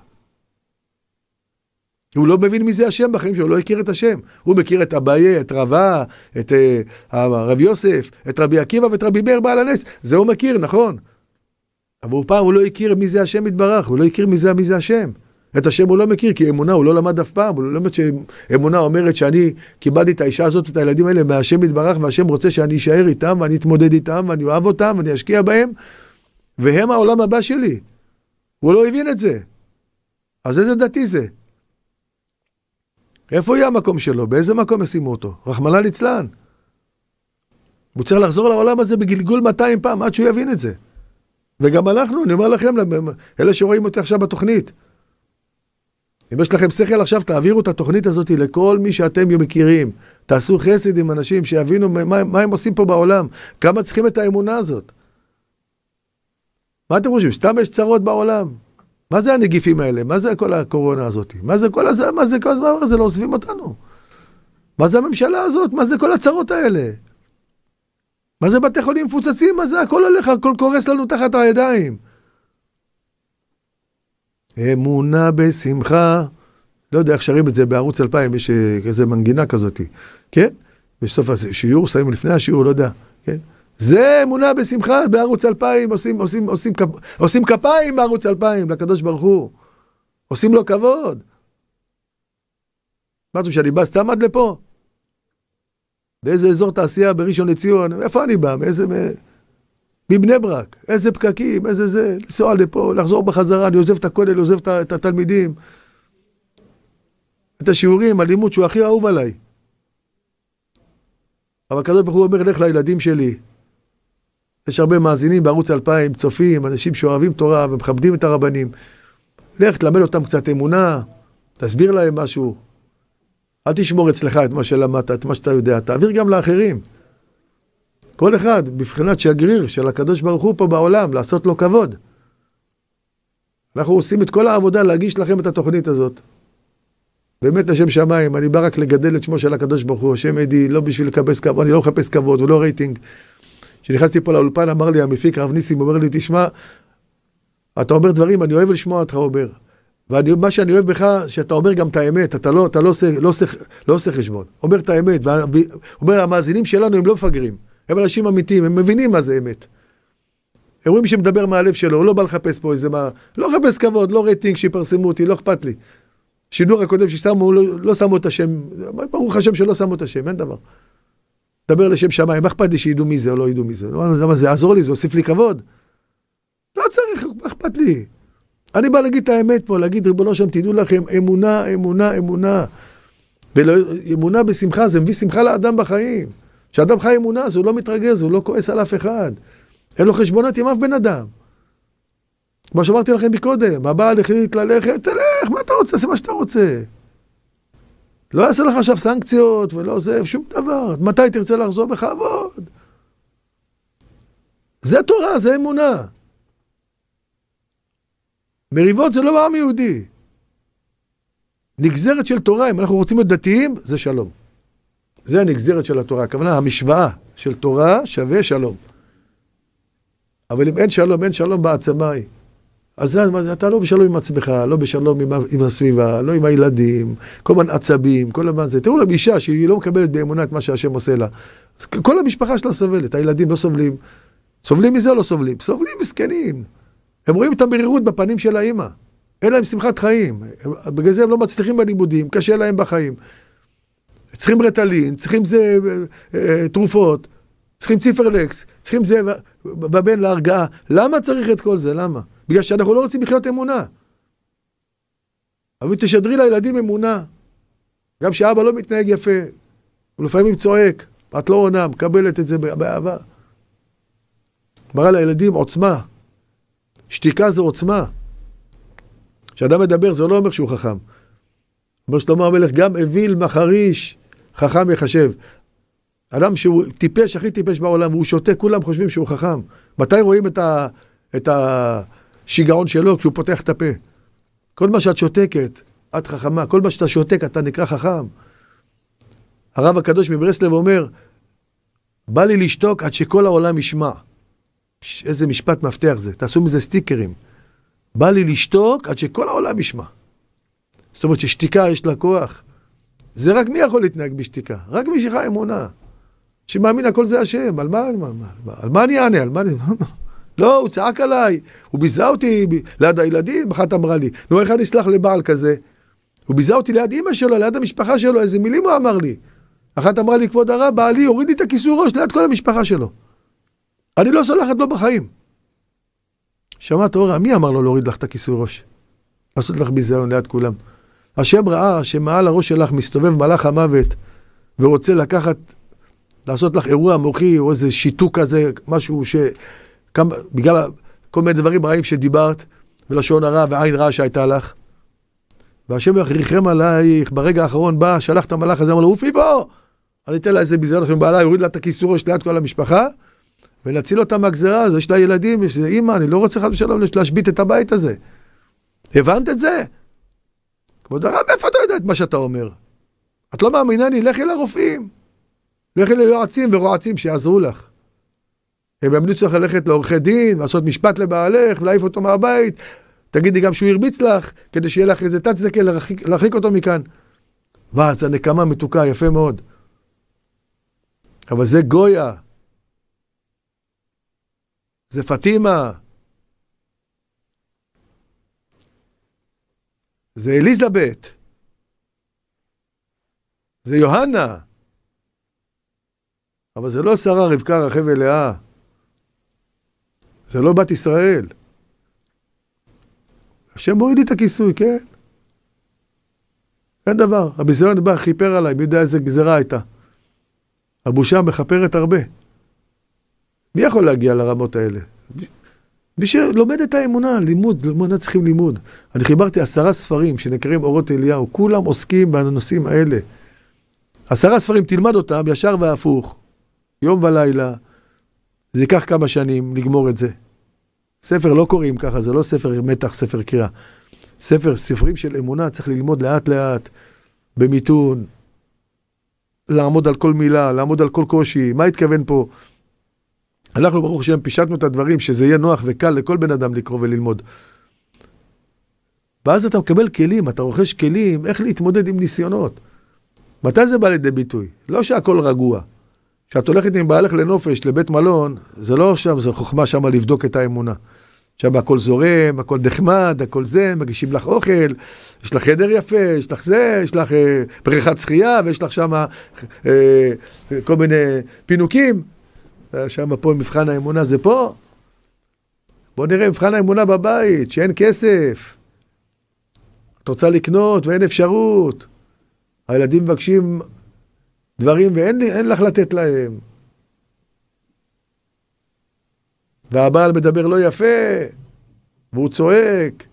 הוא לא מבין מי זה השם בחיים שלו, הוא לא הכיר את השם. הוא מכיר את אביי, את רבה, את אה, הרב יוסף, את רבי עקיבא ואת רבי מאיר בעל הנס. זה הוא מכיר, נכון? אבל פעם הוא לא הכיר מי זה השם יתברך, הוא לא הכיר מי זה, מי זה השם. את השם הוא לא מכיר, כי אמונה הוא לא למד אף פעם, הוא לא למד שאמונה אומרת שאני קיבלתי את האישה הזאת את הילדים האלה מהשם יתברך, והשם רוצה שאני אשאר איתם, ואני אתמודד איתם, ואני אוהב אותם, ואני אשקיע בהם, והם העולם הבא שלי. הוא לא הבין את זה. אז איזה דתי זה? איפה יהיה המקום שלו? באיזה מקום ישימו אותו? רחמנא ליצלן. הוא צריך לחזור לעולם הזה בגלגול 200 פעם עד שהוא יבין את זה. וגם אנחנו, אני אומר לכם, אלה שרואים אותי עכשיו בתוכנית, אם יש לכם שכל עכשיו, תעבירו את התוכנית הזאת לכל מי שאתם מכירים. תעשו חסד עם אנשים, שיבינו מה, מה הם עושים פה בעולם, כמה צריכים את האמונה הזאת. מה אתם חושבים, סתם יש צרות בעולם? מה זה הנגיפים האלה? מה זה כל הקורונה הזאת? מה זה כל הזה? מה זה כל הזמן? זה לא עוזבים אותנו. מה זה הממשלה הזאת? מה זה כל הצרות האלה? מה זה בתי חולים מפוצצים? מה זה? הכל הולך, הכל קורס לנו תחת הידיים. אמונה בשמחה. לא יודע איך שרים את זה בערוץ 2000, יש איזה אה, מנגינה כזאת, כן? בסוף השיעור, שמים לפני השיעור, לא יודע, כן? זה אמונה בשמחה, בערוץ 2000 עושים, עושים, עושים, כפ... עושים כפיים בערוץ 2000 לקדוש ברוך הוא. עושים לו כבוד. אמרתם שאני בא סתם עד לפה? באיזה אזור תעשייה בראשון לציון, איפה אני בא? מאיזה... מבני ברק, איזה פקקים, איזה זה, לנסוע לפה, לחזור בחזרה, אני עוזב את הכולל, עוזב את התלמידים, את השיעורים, הלימוד שהוא הכי אהוב עליי. אבל כזאת בחור אומר, לך לילדים שלי. יש הרבה מאזינים בערוץ 2000, צופים, אנשים שאוהבים תורה ומכבדים את הרבנים. לך, תלמד אותם קצת אמונה, תסביר להם משהו, אל תשמור אצלך את מה שלמדת, את מה שאתה יודע, תעביר גם לאחרים. כל אחד בבחינת שגריר של הקדוש ברוך הוא פה בעולם, לעשות לו כבוד. אנחנו עושים את כל העבודה להגיש לכם את התוכנית הזאת. באמת לשם שמיים, אני בא רק לגדל את שמו של הקדוש ברוך הוא, השם עדי, לא בשביל לקבס כבוד, אני לא מחפש כבוד ולא רייטינג. כשנכנסתי פה לאולפן אמר לי המפיק הרב ניסים, אומר לי, תשמע, אתה אומר דברים, אני אוהב לשמוע אותך אומר. ומה שאני אוהב בך, שאתה אומר גם את האמת, אתה לא, אתה לא, עושה, לא, עושה, לא עושה חשבון. אומר את האמת, ואומר, המאזינים שלנו הם לא מפגרים, הם אנשים אמיתיים, הם מבינים מה זה אמת. הם רואים שמדבר מהלב שלו, הוא לא בא לחפש פה איזה מה... לא מחפש כבוד, לא רייטינג, שיפרסמו אותי, לא אכפת לי. שידור הקודם ששמו, לא, לא שמו את השם, ברוך השם שלא שמו את השם, אין דבר. דבר לשם שמיים, מה אכפת לי שידעו מי זה או לא ידעו מי זה? לא, למה זה יעזור לי, זה הוסיף לי כבוד? לא צריך, מה אכפת לי? אני בא להגיד את האמת פה, להגיד, ריבונו שם, תדעו לכם, אמונה, אמונה, אמונה. ואמונה בשמחה, זה מביא שמחה לאדם בחיים. כשאדם חי אמונה, אז הוא לא מתרגז, הוא לא כועס על אף אחד. אין לו חשבונות עם אף בן אדם. כמו שאמרתי לכם מקודם, הבעל החליט ללכת, תלך, מה אתה רוצה, עשה מה שאתה רוצה. לא יעשה לך עכשיו סנקציות ולא זה, שום דבר. מתי תרצה לחזור בכבוד? זה תורה, זה אמונה. מריבות זה לא בעם יהודי. נגזרת של תורה, אם אנחנו רוצים להיות דתיים, זה שלום. זה הנגזרת של התורה. הכוונה, המשוואה של תורה שווה שלום. אבל אם אין שלום, אין שלום בעצמה היא. אז אתה לא בשלום עם עצמך, לא בשלום עם, עם הסביבה, לא עם הילדים, כל הזמן עצבים, כל הזמן זה. תראו להם אישה שהיא לא מקבלת באמונה את מה שהשם עושה לה. כל המשפחה שלה סובלת, הילדים לא סובלים. סובלים מזה או לא סובלים? סובלים מסכנים. הם רואים את המרירות בפנים של האימא. אין להם שמחת חיים. בגלל זה הם לא מצליחים בלימודים, קשה להם בחיים. צריכים רטלין, צריכים זה, אה, אה, תרופות, צריכים ציפרלקס, צריכים זה בבן להרגעה. למה צריך את כל זה? למה? בגלל שאנחנו לא רוצים לחיות אמונה. אבל תשדרי לילדים אמונה. גם שאבא לא מתנהג יפה, הוא לפעמים צועק, את לא עונה, מקבלת את זה באהבה. מראה לילדים עוצמה, שתיקה זה עוצמה. כשאדם מדבר זה לא אומר שהוא חכם. אומר שלמה המלך, גם אוויל מחריש חכם יחשב. אדם שהוא טיפש, הכי טיפש בעולם, הוא שותה, כולם חושבים שהוא חכם. מתי רואים את, ה, את השיגעון שלו? כשהוא פותח את הפה. כל מה שאת שותקת, את חכמה. כל מה שאתה שותק, אתה נקרא חכם. הרב הקדוש מברסלב אומר, בא לי לשתוק עד שכל העולם ישמע. איזה משפט מפתח זה, תעשו מזה סטיקרים. בא לי לשתוק עד שכל העולם ישמע. זאת אומרת ששתיקה יש לה כוח. זה רק מי יכול להתנהג בשתיקה? רק מי שחי אמונה. שמאמין הכל זה השם, על מה, על מה, על מה, על מה על מה אני אענה? על מה אני... לא, הוא צעק עליי, הוא ביזה אותי ב... ליד הילדים, אחת אמרה לי, נו, איך אני אסלח לבעל כזה? הוא ביזה אותי ליד אימא שלו, ליד המשפחה שלו, איזה מילים הוא אמר לי. אחת אמרה לי, כבוד הרב, בעלי הוריד לי את הכיסוי ראש ליד כל המשפחה שלו. אני לא סולחת לו בחיים. שמעת אורה, מי אמר לו להוריד לך את הכיסוי ראש? לעשות לך ביזיון ליד כולם. השם ראה שמעל הראש שלך מסתובב מלאך המוות ורוצה לקחת, לעשות לך אירוע מוחי או איזה שיתוק כזה, משהו ש... כמה, בגלל כל מיני דברים רעים שדיברת, ולשון הרע ועין רעה שהייתה לך. והשם ריחם עלייך, ברגע האחרון בא, שלח את המלאך הזה, אמר לו, עוף מפה! אני אתן לה איזה ביזיון לכם בעלה, יוריד לה את הכיסוי ראש ליד כל המשפחה, ולהציל אותה מהגזרה הזו, יש לה ילדים, יש לה אימא, אני לא רוצה חס ושלום להשבית את הבית הזה. הבנת את זה? כבוד הרב, איפה אתה יודע את מה שאתה אומר? את לא מאמינה לי? לכי לרופאים. לכי ליועצים ורועצים שיעזרו לך. הם ימליצו לך ללכת לעורכי דין, לעשות משפט לבעלך, להעיף אותו מהבית. תגידי גם שהוא הרביץ לך, כדי שיהיה לך איזה תצדקה להרחיק, להרחיק אותו מכאן. זו נקמה מתוקה, יפה מאוד. אבל זה גויה, זה פטימה, זה אליזבת, זה יוהנה, אבל זה לא שרה, רבקה, רחב ולאה, זה לא בת ישראל. השם מוריד לי את הכיסוי, כן? אין דבר. הביזיון בא, חיפר עליי, מי יודע איזה גזרה הייתה. הבושה מכפרת הרבה. מי יכול להגיע לרמות האלה? מי שלומד את האמונה, לימוד, אמונה צריכים לימוד. אני חיברתי עשרה ספרים שנקראים אורות אליהו, כולם עוסקים בנושאים האלה. עשרה ספרים, תלמד אותם ישר והפוך, יום ולילה. זה ייקח כמה שנים לגמור את זה. ספר לא קוראים ככה, זה לא ספר מתח, ספר קריאה. ספר, ספרים של אמונה צריך ללמוד לאט-לאט, במיתון, לעמוד על כל מילה, לעמוד על כל קושי, מה התכוון פה? אנחנו, ברוך השם, פישטנו את הדברים, שזה יהיה נוח וקל לכל בן אדם לקרוא וללמוד. ואז אתה מקבל כלים, אתה רוכש כלים, איך להתמודד עם ניסיונות. מתי זה בא לידי ביטוי? לא שהכל רגוע. כשאת הולכת עם בעלך לנופש, לבית מלון, זה לא שם, זה חוכמה שם לבדוק את האמונה. שם הכל זורם, הכל נחמד, הכל זה, מגישים לך אוכל, יש לך חדר יפה, יש לך זה, יש לך אה, בריכת שחייה, ויש לך שם אה, אה, כל מיני פינוקים. אה, שם פה מבחן האמונה זה פה? בוא נראה מבחן האמונה בבית, שאין כסף. את רוצה לקנות ואין אפשרות. הילדים מבקשים דברים ואין לך לתת להם. והבעל מדבר לא יפה, והוא צועק.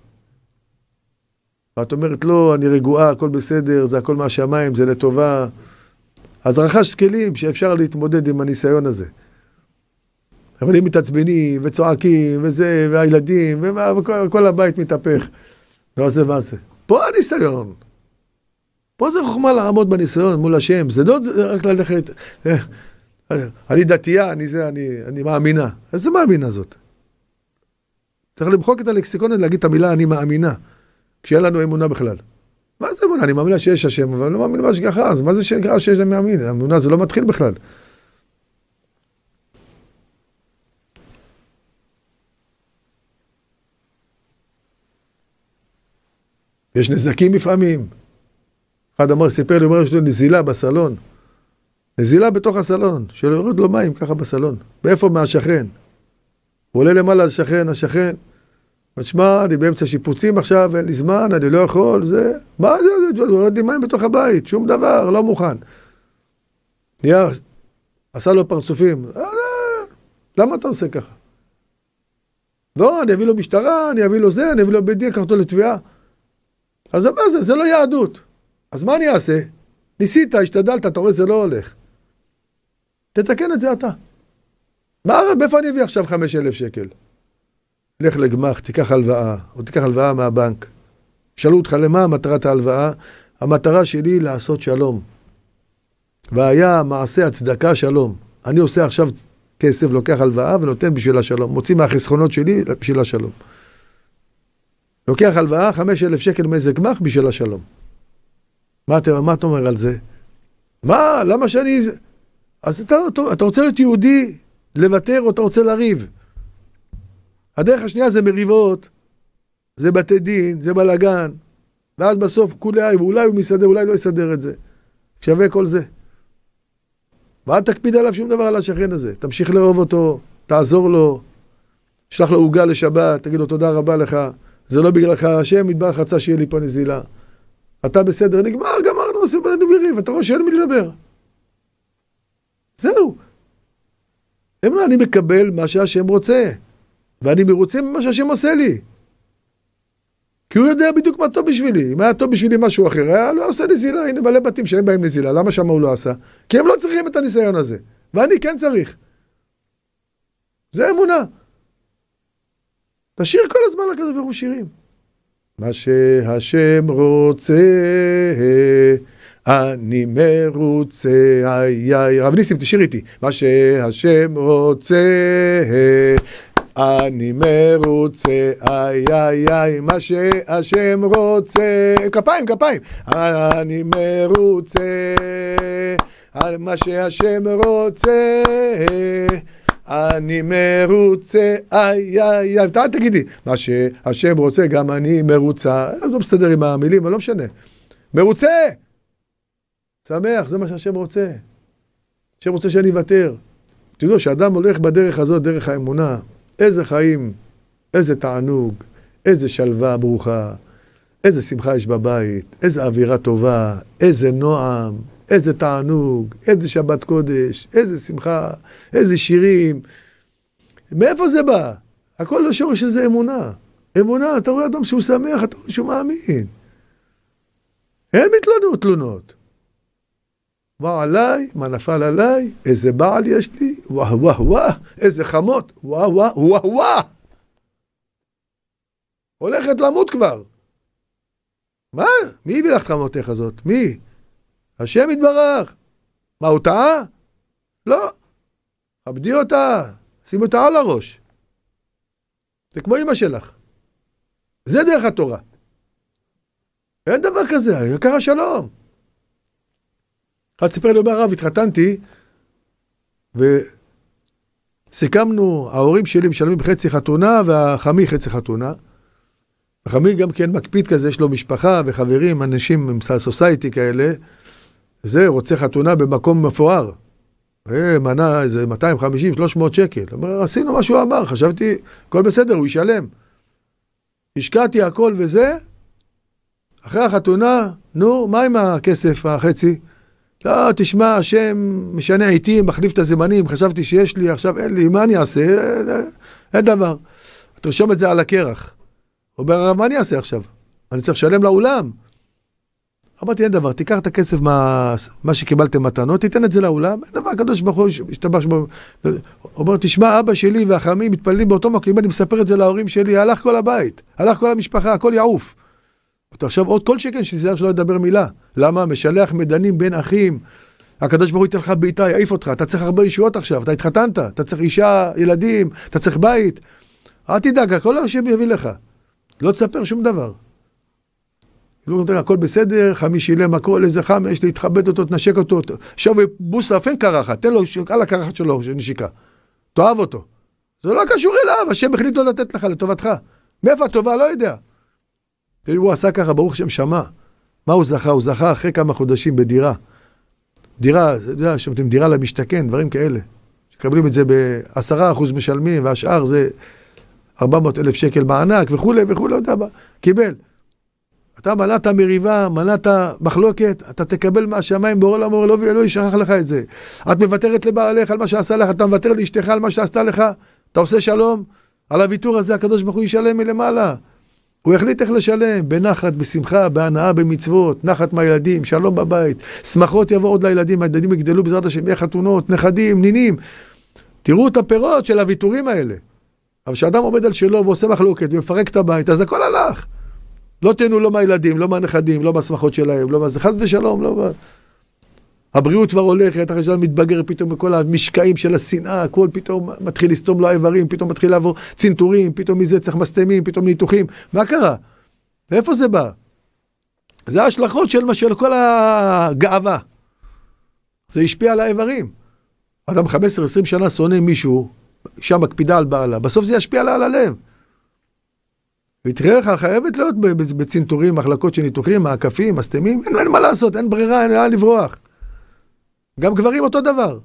ואת אומרת, לא, אני רגועה, הכל בסדר, זה הכל מהשמיים, זה לטובה. אז רכשת כלים שאפשר להתמודד עם הניסיון הזה. אבל אם מתעצבנים, וצועקים, וזה, והילדים, וכל הבית מתהפך. לא זה מה זה. פה הניסיון. פה זה חוכמה לעמוד בניסיון מול השם. זה לא רק ללכת, אה, אני דתייה, אני זה, אני, אני מאמינה. איזה מאמינה זאת? צריך למחוק את הלקסיקון ולהגיד את המילה אני מאמינה, כשאין לנו אמונה בכלל. מה זה אמונה? אני מאמינה שיש השם, אבל אני לא מאמין בהשגחה, אז מה זה שנקרא שיש להם מאמין? אמונה זה לא מתחיל בכלל. יש נזקים לפעמים. אחד אמר, סיפר לי, הוא אומר, יש לו נזילה בסלון. נזילה בתוך הסלון, שלא יורד לו מים ככה בסלון. מאיפה? מהשכן. הוא עולה למעלה לשכן, השכן. שמע, אני באמצע שיפוצים עכשיו, אין לי זמן, אני לא יכול, זה... מה זה, זה? יורד לי מים בתוך הבית, שום דבר, לא מוכן. נהיה, עשה לו פרצופים. אה, למה אתה עושה ככה? לא, אני אביא לו משטרה, אני אביא לו זה, אני אביא לו בית דין, אקח אותו לתביעה. אז מה זה? זה לא יהדות. אז מה אני אעשה? ניסית, השתדלת, אתה רואה, זה לא הולך. תתקן את זה אתה. מה, איפה אני אביא עכשיו 5,000 שקל? לך לגמ"ח, תיקח הלוואה, או תיקח הלוואה מהבנק. שאלו אותך, למה מטרת ההלוואה? המטרה שלי היא לעשות שלום. והיה מעשה הצדקה שלום. אני עושה עכשיו כסף, לוקח הלוואה ונותן בשביל השלום. מוציא מהחסכונות שלי בשביל השלום. לוקח הלוואה 5,000 שקל מאיזה גמ"ח בשביל השלום. מה אתה, מה אתה אומר על זה? מה, למה שאני... אז אתה, אתה רוצה להיות יהודי, לוותר, או אתה רוצה לריב? הדרך השנייה זה מריבות, זה בתי דין, זה בלאגן, ואז בסוף כולי, ואולי הוא מסדר, אולי לא יסדר את זה. שווה כל זה. ואל תקפיד עליו שום דבר על השכן הזה. תמשיך לאהוב אותו, תעזור לו, שלח לו עוגה לשבת, תגיד לו תודה רבה לך. זה לא בגללך, השם יתברך רצה שיהיה לי פה נזילה. אתה בסדר, נגמר, גמרנו, עושים בינינו בריב, אתה רואה שאין מי לדבר. זהו. הם לא, אני מקבל מה שהשם רוצה, ואני מרוצה ממה שהשם עושה לי. כי הוא יודע בדיוק מה טוב בשבילי. אם היה טוב בשבילי משהו אחר, היה לא עושה נזילה, הנה מלא בתים שאין בהם נזילה, למה שם הוא לא עשה? כי הם לא צריכים את הניסיון הזה, ואני כן צריך. זה אמונה. תשאיר כל הזמן לקדוש ברוך הוא שירים. מה שהשם רוצה, אני מרוצה, איי איי. רב ניסים, תשאיר איתי. מה שהשם רוצה, אני מרוצה, איי איי איי, מה שהשם רוצה. כפיים, כפיים. אני מרוצה, על מה שהשם רוצה. אני מרוצה, איי, איי, איי. אל תגידי, מה שהשם רוצה, גם אני מרוצה. אני לא מסתדר עם המילים, אבל לא משנה. מרוצה! שמח, זה מה שהשם רוצה. השם רוצה שאני אוותר. תראו, כשאדם הולך בדרך הזאת, דרך האמונה, איזה חיים, איזה תענוג, איזה שלווה ברוכה, איזה שמחה יש בבית, איזה אווירה טובה, איזה נועם. איזה תענוג, איזה שבת קודש, איזה שמחה, איזה שירים. מאיפה זה בא? הכל לא השורש הזה אמונה. אמונה, אתה רואה אדם שהוא שמח, אתה רואה שהוא מאמין. אין מתלונות תלונות. מה עליי, מה נפל עליי, איזה בעל יש לי, וואו וואו וואו, איזה חמות, וואו וואו וואו וואו. הולכת למות כבר. מה? מי הביא לך את חמותך הזאת? מי? השם יתברך. מה, הוא טעה? לא. עבדי אותה, שימו אותה על הראש. זה כמו אימא שלך. זה דרך התורה. אין דבר כזה, יקר השלום. אחד סיפר לי, אומר הרב, התחתנתי, וסיכמנו, ההורים שלי משלמים חצי חתונה, והחמי חצי חתונה. החמי גם כן מקפיד כזה, יש לו משפחה וחברים, אנשים עם סוסייטי כאלה. זה, רוצה חתונה במקום מפואר. מנה איזה 250-300 שקל. אומר, עשינו מה שהוא אמר, חשבתי, הכל בסדר, הוא ישלם. השקעתי הכל וזה, אחרי החתונה, נו, מה עם הכסף, החצי? לא, תשמע, השם משנה איתי, מחליף את הזמנים, חשבתי שיש לי, עכשיו אין לי, מה אני אעשה? אין אה, אה, אין דבר. תרשום את זה על הקרח. אומר מה אני אעשה עכשיו? אני צריך לשלם לאולם. אמרתי, אין דבר, תיקח את הכסף, מה, מה שקיבלתם מתנות, תיתן את זה לאולם, אין דבר, הקדוש ברוך הוא השתבח שבו. אומר, תשמע, אבא שלי והחמים מתפללים באותו מקום, אם אני מספר את זה להורים שלי, הלך כל הבית, הלך כל המשפחה, הכל יעוף. עכשיו עוד כל שכן, שזה שלא ידבר מילה. למה? משלח מדנים בין אחים. הקדוש ברוך הוא ייתן לך בעיטה, יעיף אותך, אתה צריך הרבה ישועות עכשיו, אתה התחתנת, אתה צריך אישה, ילדים, אתה צריך בית. אל תדאג, הכל השם יביא לך. לא תספר שום דבר. הכל בסדר, חמישי לב, הכל, איזה חמש, להתחבט אותו, תנשק אותו, שווי בוסה אין קרחת, תן לו על הקרחת שלו, של נשיקה. תאהב אותו. זה לא קשור אליו, השם החליט לא לתת לך, לטובתך. מאיפה הטובה? לא יודע. תראי, הוא עשה ככה, ברוך השם שמע. מה הוא זכה? הוא זכה אחרי כמה חודשים בדירה. דירה, אתה יודע, שנותנים דירה למשתכן, דברים כאלה. מקבלים את זה בעשרה אחוז משלמים, והשאר זה 400 אלף שקל מענק וכולי וכולי, לא יודע מה. קיבל. אתה מנעת מריבה, מנעת מחלוקת, אתה תקבל מהשמיים, בורא לעולם לא, אלוהי לא שכח לך את זה. את מוותרת לבעלך על מה שעשה לך, אתה מוותר לאשתך על מה שעשתה לך, אתה עושה שלום, על הוויתור הזה הקדוש ברוך הוא ישלם מלמעלה. הוא החליט איך לשלם, בנחת, בשמחה, בהנאה, במצוות, נחת מהילדים, שלום בבית, שמחות יבואו עוד לילדים, הילדים יגדלו בעזרת השם, יהיה חתונות, נכדים, נינים. תראו את הפירות של הוויתורים האלה. אבל כשאדם עומד על שלו ועושה מחלוקת ומפרק את הבית, אז הכל הלך. לא תהנו לא מהילדים, לא מהנכדים, לא מהשמחות שלהם, לא מה זה, חס ושלום, לא מה... הבריאות כבר הולכת, אחרי שאתה מתבגר פתאום בכל המשקעים של השנאה, הכל פתאום מתחיל לסתום לו האיברים, פתאום מתחיל לעבור צנתורים, פתאום מזה צריך מסתמים, פתאום ניתוחים. מה קרה? מאיפה זה בא? זה ההשלכות של, של כל הגאווה. זה השפיע על האיברים. אדם 15-20 שנה שונא מישהו, אישה מקפידה על בעלה, בסוף זה ישפיע לה על הלב. לך, חייבת להיות בצנתורים, מחלקות של ניתוחים, מעקפים, מסתמים, אין, אין מה לעשות, אין ברירה, אין לאן לברוח. גם גברים אותו דבר.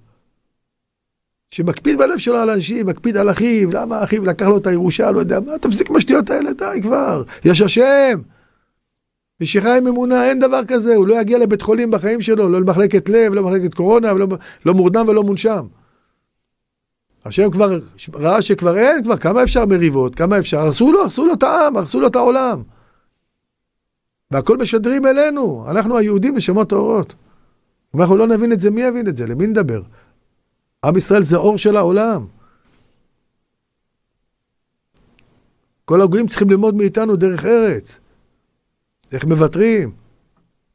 שמקפיד בלב שלו על אנשים, מקפיד על אחיו, למה אחיו לקח לו את הירושה, לא יודע מה, תפסיק עם השטויות האלה, די כבר, יש השם. משיכה עם אמונה, אין דבר כזה, הוא לא יגיע לבית חולים בחיים שלו, לא למחלקת לב, לא למחלקת קורונה, ולא, לא מורדם ולא מונשם. השם כבר ראה שכבר אין, כבר כמה אפשר מריבות, כמה אפשר, הרסו לו, הרסו לו את העם, הרסו לו את העולם. והכל משדרים אלינו, אנחנו היהודים נשמות טהורות. אם אנחנו לא נבין את זה, מי יבין את זה? למי נדבר? עם ישראל זה אור של העולם. כל הגויים צריכים ללמוד מאיתנו דרך ארץ. איך מוותרים.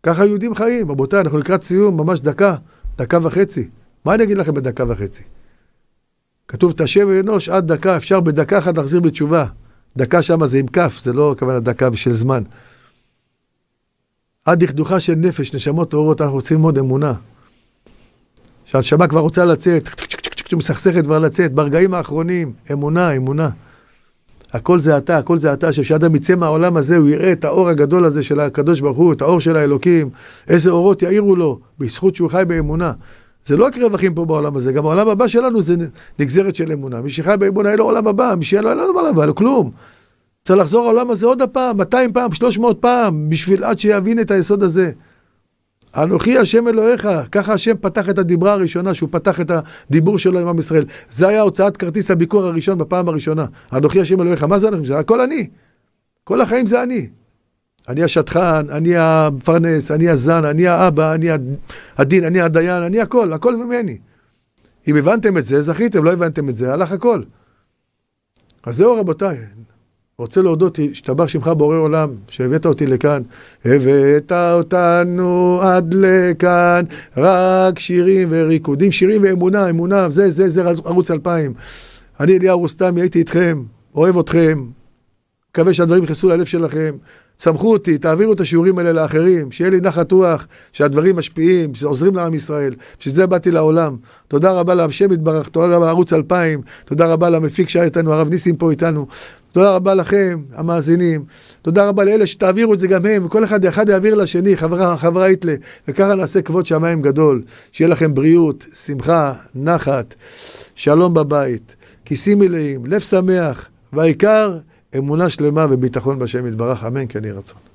ככה יהודים חיים. רבותיי, אנחנו לקראת סיום, ממש דקה, דקה וחצי. מה אני אגיד לכם בדקה וחצי? כתוב, תשב אנוש עד דקה, אפשר בדקה אחת להחזיר בתשובה. דקה שמה זה עם כף, זה לא כוונה דקה בשביל זמן. עד דכדוכה של נפש, נשמות טהורות, אנחנו רוצים עוד אמונה. שהנשמה כבר רוצה לצאת, מסכסכת כבר לצאת, ברגעים האחרונים, אמונה, אמונה. הכל זה אתה, הכל זה אתה, שכשאדם יצא מהעולם הזה, הוא יראה את האור הגדול הזה של הקדוש ברוך הוא, את האור של האלוקים, איזה אורות יאירו לו, בזכות שהוא חי באמונה. זה לא רק רווחים פה בעולם הזה, גם העולם הבא שלנו זה נגזרת של אמונה. מי שחי באמונה אין לו עולם הבא, מי שאין לא, לו אין לו עולם הבא, לו לא כלום. צריך לחזור לעולם הזה עוד הפעם, 200 פעם, 300 פעם, בשביל עד שיבין את היסוד הזה. אנוכי השם אלוהיך, ככה השם פתח את הדיברה הראשונה, שהוא פתח את הדיבור שלו עם עם ישראל. זה היה הוצאת כרטיס הביקור הראשון בפעם הראשונה. אנוכי השם אלוהיך, מה זה אנוכי? זה הכל אני. כל החיים זה אני. אני השטחן, אני המפרנס, אני הזן, אני האבא, אני הדין, אני הדיין, אני הכל, הכל ממני. אם הבנתם את זה, זכיתם, לא הבנתם את זה, הלך הכל. אז זהו רבותיי, רוצה להודות, השתבח שמך בורא עולם, שהבאת אותי לכאן. הבאת אותנו עד לכאן, רק שירים וריקודים, שירים ואמונה, אמונה, זה, זה, זה ערוץ אלפיים. אני אליהו רוסטמי, הייתי איתכם, אוהב אתכם, מקווה שהדברים נכנסו ללב שלכם. סמכו אותי, תעבירו את השיעורים האלה לאחרים, שיהיה לי נחת רוח, שהדברים משפיעים, שעוזרים לעם ישראל, בשביל זה באתי לעולם. תודה רבה להשם יתברך, תודה רבה לערוץ 2000, תודה רבה למפיק שהיה איתנו, הרב ניסים פה איתנו. תודה רבה לכם, המאזינים. תודה רבה לאלה שתעבירו את זה גם הם. כל אחד, אחד יעביר לשני, חברה, חברה היטלה. וככה נעשה כבוד שמיים גדול. שיהיה לכם בריאות, שמחה, נחת, שלום בבית, כיסים מלאים, לב שמח, והעיקר... אמונה שלמה וביטחון בשם יתברך, אמן, כן יהי רצון.